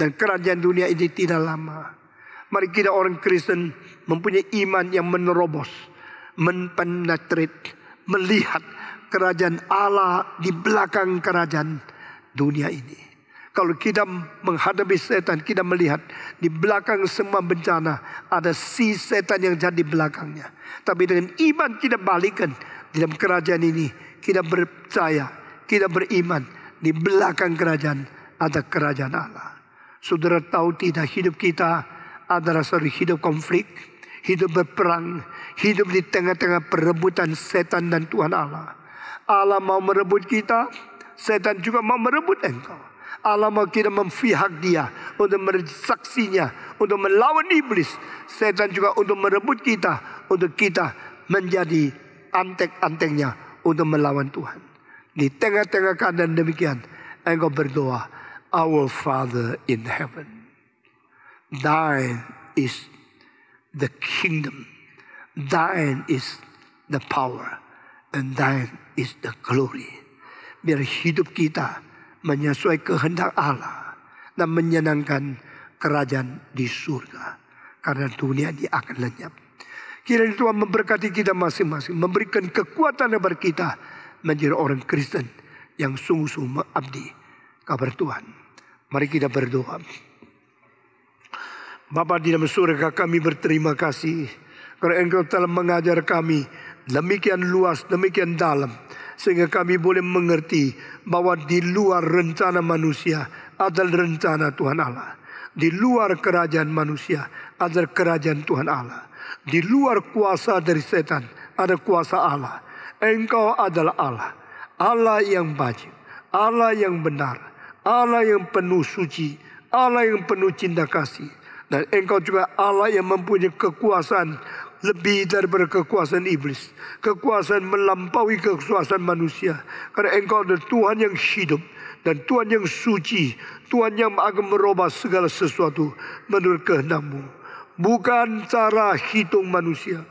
Dan kerajaan dunia ini tidak lama. Mari kita orang Kristen mempunyai iman yang menerobos, mempenetrit, melihat kerajaan Allah di belakang kerajaan dunia ini. Kalau kita menghadapi setan, kita melihat di belakang semua bencana ada si setan yang jadi belakangnya. Tapi dengan iman kita balikan dalam kerajaan ini kita percaya, kita beriman di belakang kerajaan ada kerajaan Allah. Saudara tahu tidak hidup kita adalah satu hidup konflik, hidup berperang, hidup di tengah-tengah perebutan setan dan Tuhan Allah. Allah mau merebut kita, setan juga mau merebut engkau. Allah mau kita memfihak dia untuk saksinya, untuk melawan iblis. Setan juga untuk merebut kita, untuk kita menjadi antek-anteknya untuk melawan Tuhan. Di tengah-tengah keadaan demikian, engkau berdoa, Our Father in heaven, thine is the kingdom, thine is the power, and thine is the glory. Biar hidup kita menyesuai kehendak Allah dan menyenangkan kerajaan di surga. Karena dunia ini akan lenyap. Kiranya Tuhan memberkati kita masing-masing, memberikan kekuatan kepada kita menjadi orang Kristen yang sungguh-sungguh mengabdi kabar Tuhan. Mari kita berdoa. Bapa di dalam surga kami berterima kasih karena Engkau telah mengajar kami demikian luas, demikian dalam sehingga kami boleh mengerti bahwa di luar rencana manusia adalah rencana Tuhan Allah. Di luar kerajaan manusia adalah kerajaan Tuhan Allah. Di luar kuasa dari setan ada kuasa Allah. Engkau adalah Allah. Allah yang baju. Allah yang benar. Allah yang penuh suci. Allah yang penuh cinta kasih. Dan engkau juga Allah yang mempunyai kekuasaan lebih daripada kekuasaan iblis. Kekuasaan melampaui kekuasaan manusia. Karena engkau adalah Tuhan yang hidup. Dan Tuhan yang suci. Tuhan yang akan merubah segala sesuatu menurut kehendakmu. Bukan cara hitung manusia.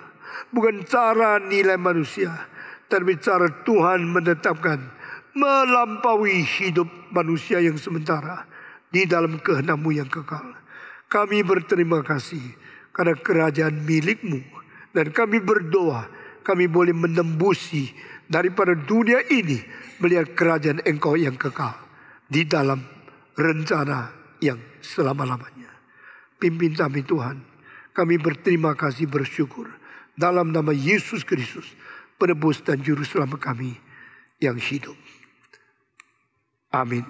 Bukan cara nilai manusia. Tapi cara Tuhan menetapkan melampaui hidup manusia yang sementara di dalam kehendakmu yang kekal. Kami berterima kasih karena kerajaan milikmu dan kami berdoa kami boleh menembusi daripada dunia ini melihat kerajaan engkau yang kekal. Di dalam rencana yang selama-lamanya. Pimpin kami Tuhan. Kami berterima kasih bersyukur. Dalam nama Yesus Kristus. Penebus dan Juru Selamat kami yang hidup. Amin.